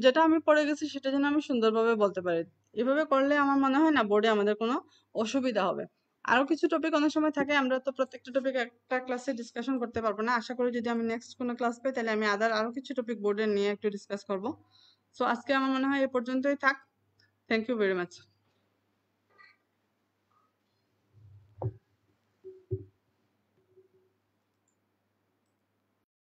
যেটা আমি পড়ে গেছি সেটা যেন আমি সুন্দরভাবে বলতে পারি এভাবে করলে আমার মনে হয় না বোর্ডে আমাদের কোনো অসুবিধা হবে আরো কিছু টপিক অনেক সময় থাকে আমরা তো প্রত্যেকটা টপিক একটা ক্লাসে ডিসকাশন করতে পারবো না আশা করি যদি আমি নেক্সট কোনো ক্লাস পাই তাহলে আমি আদার আরো কিছু টপিক বোর্ডে নিয়ে একটু ডিসকাস করব সো আজকে আমার মনে হয় এ পর্যন্তই থাক থ্যাংক ইউ ভেরি মাচ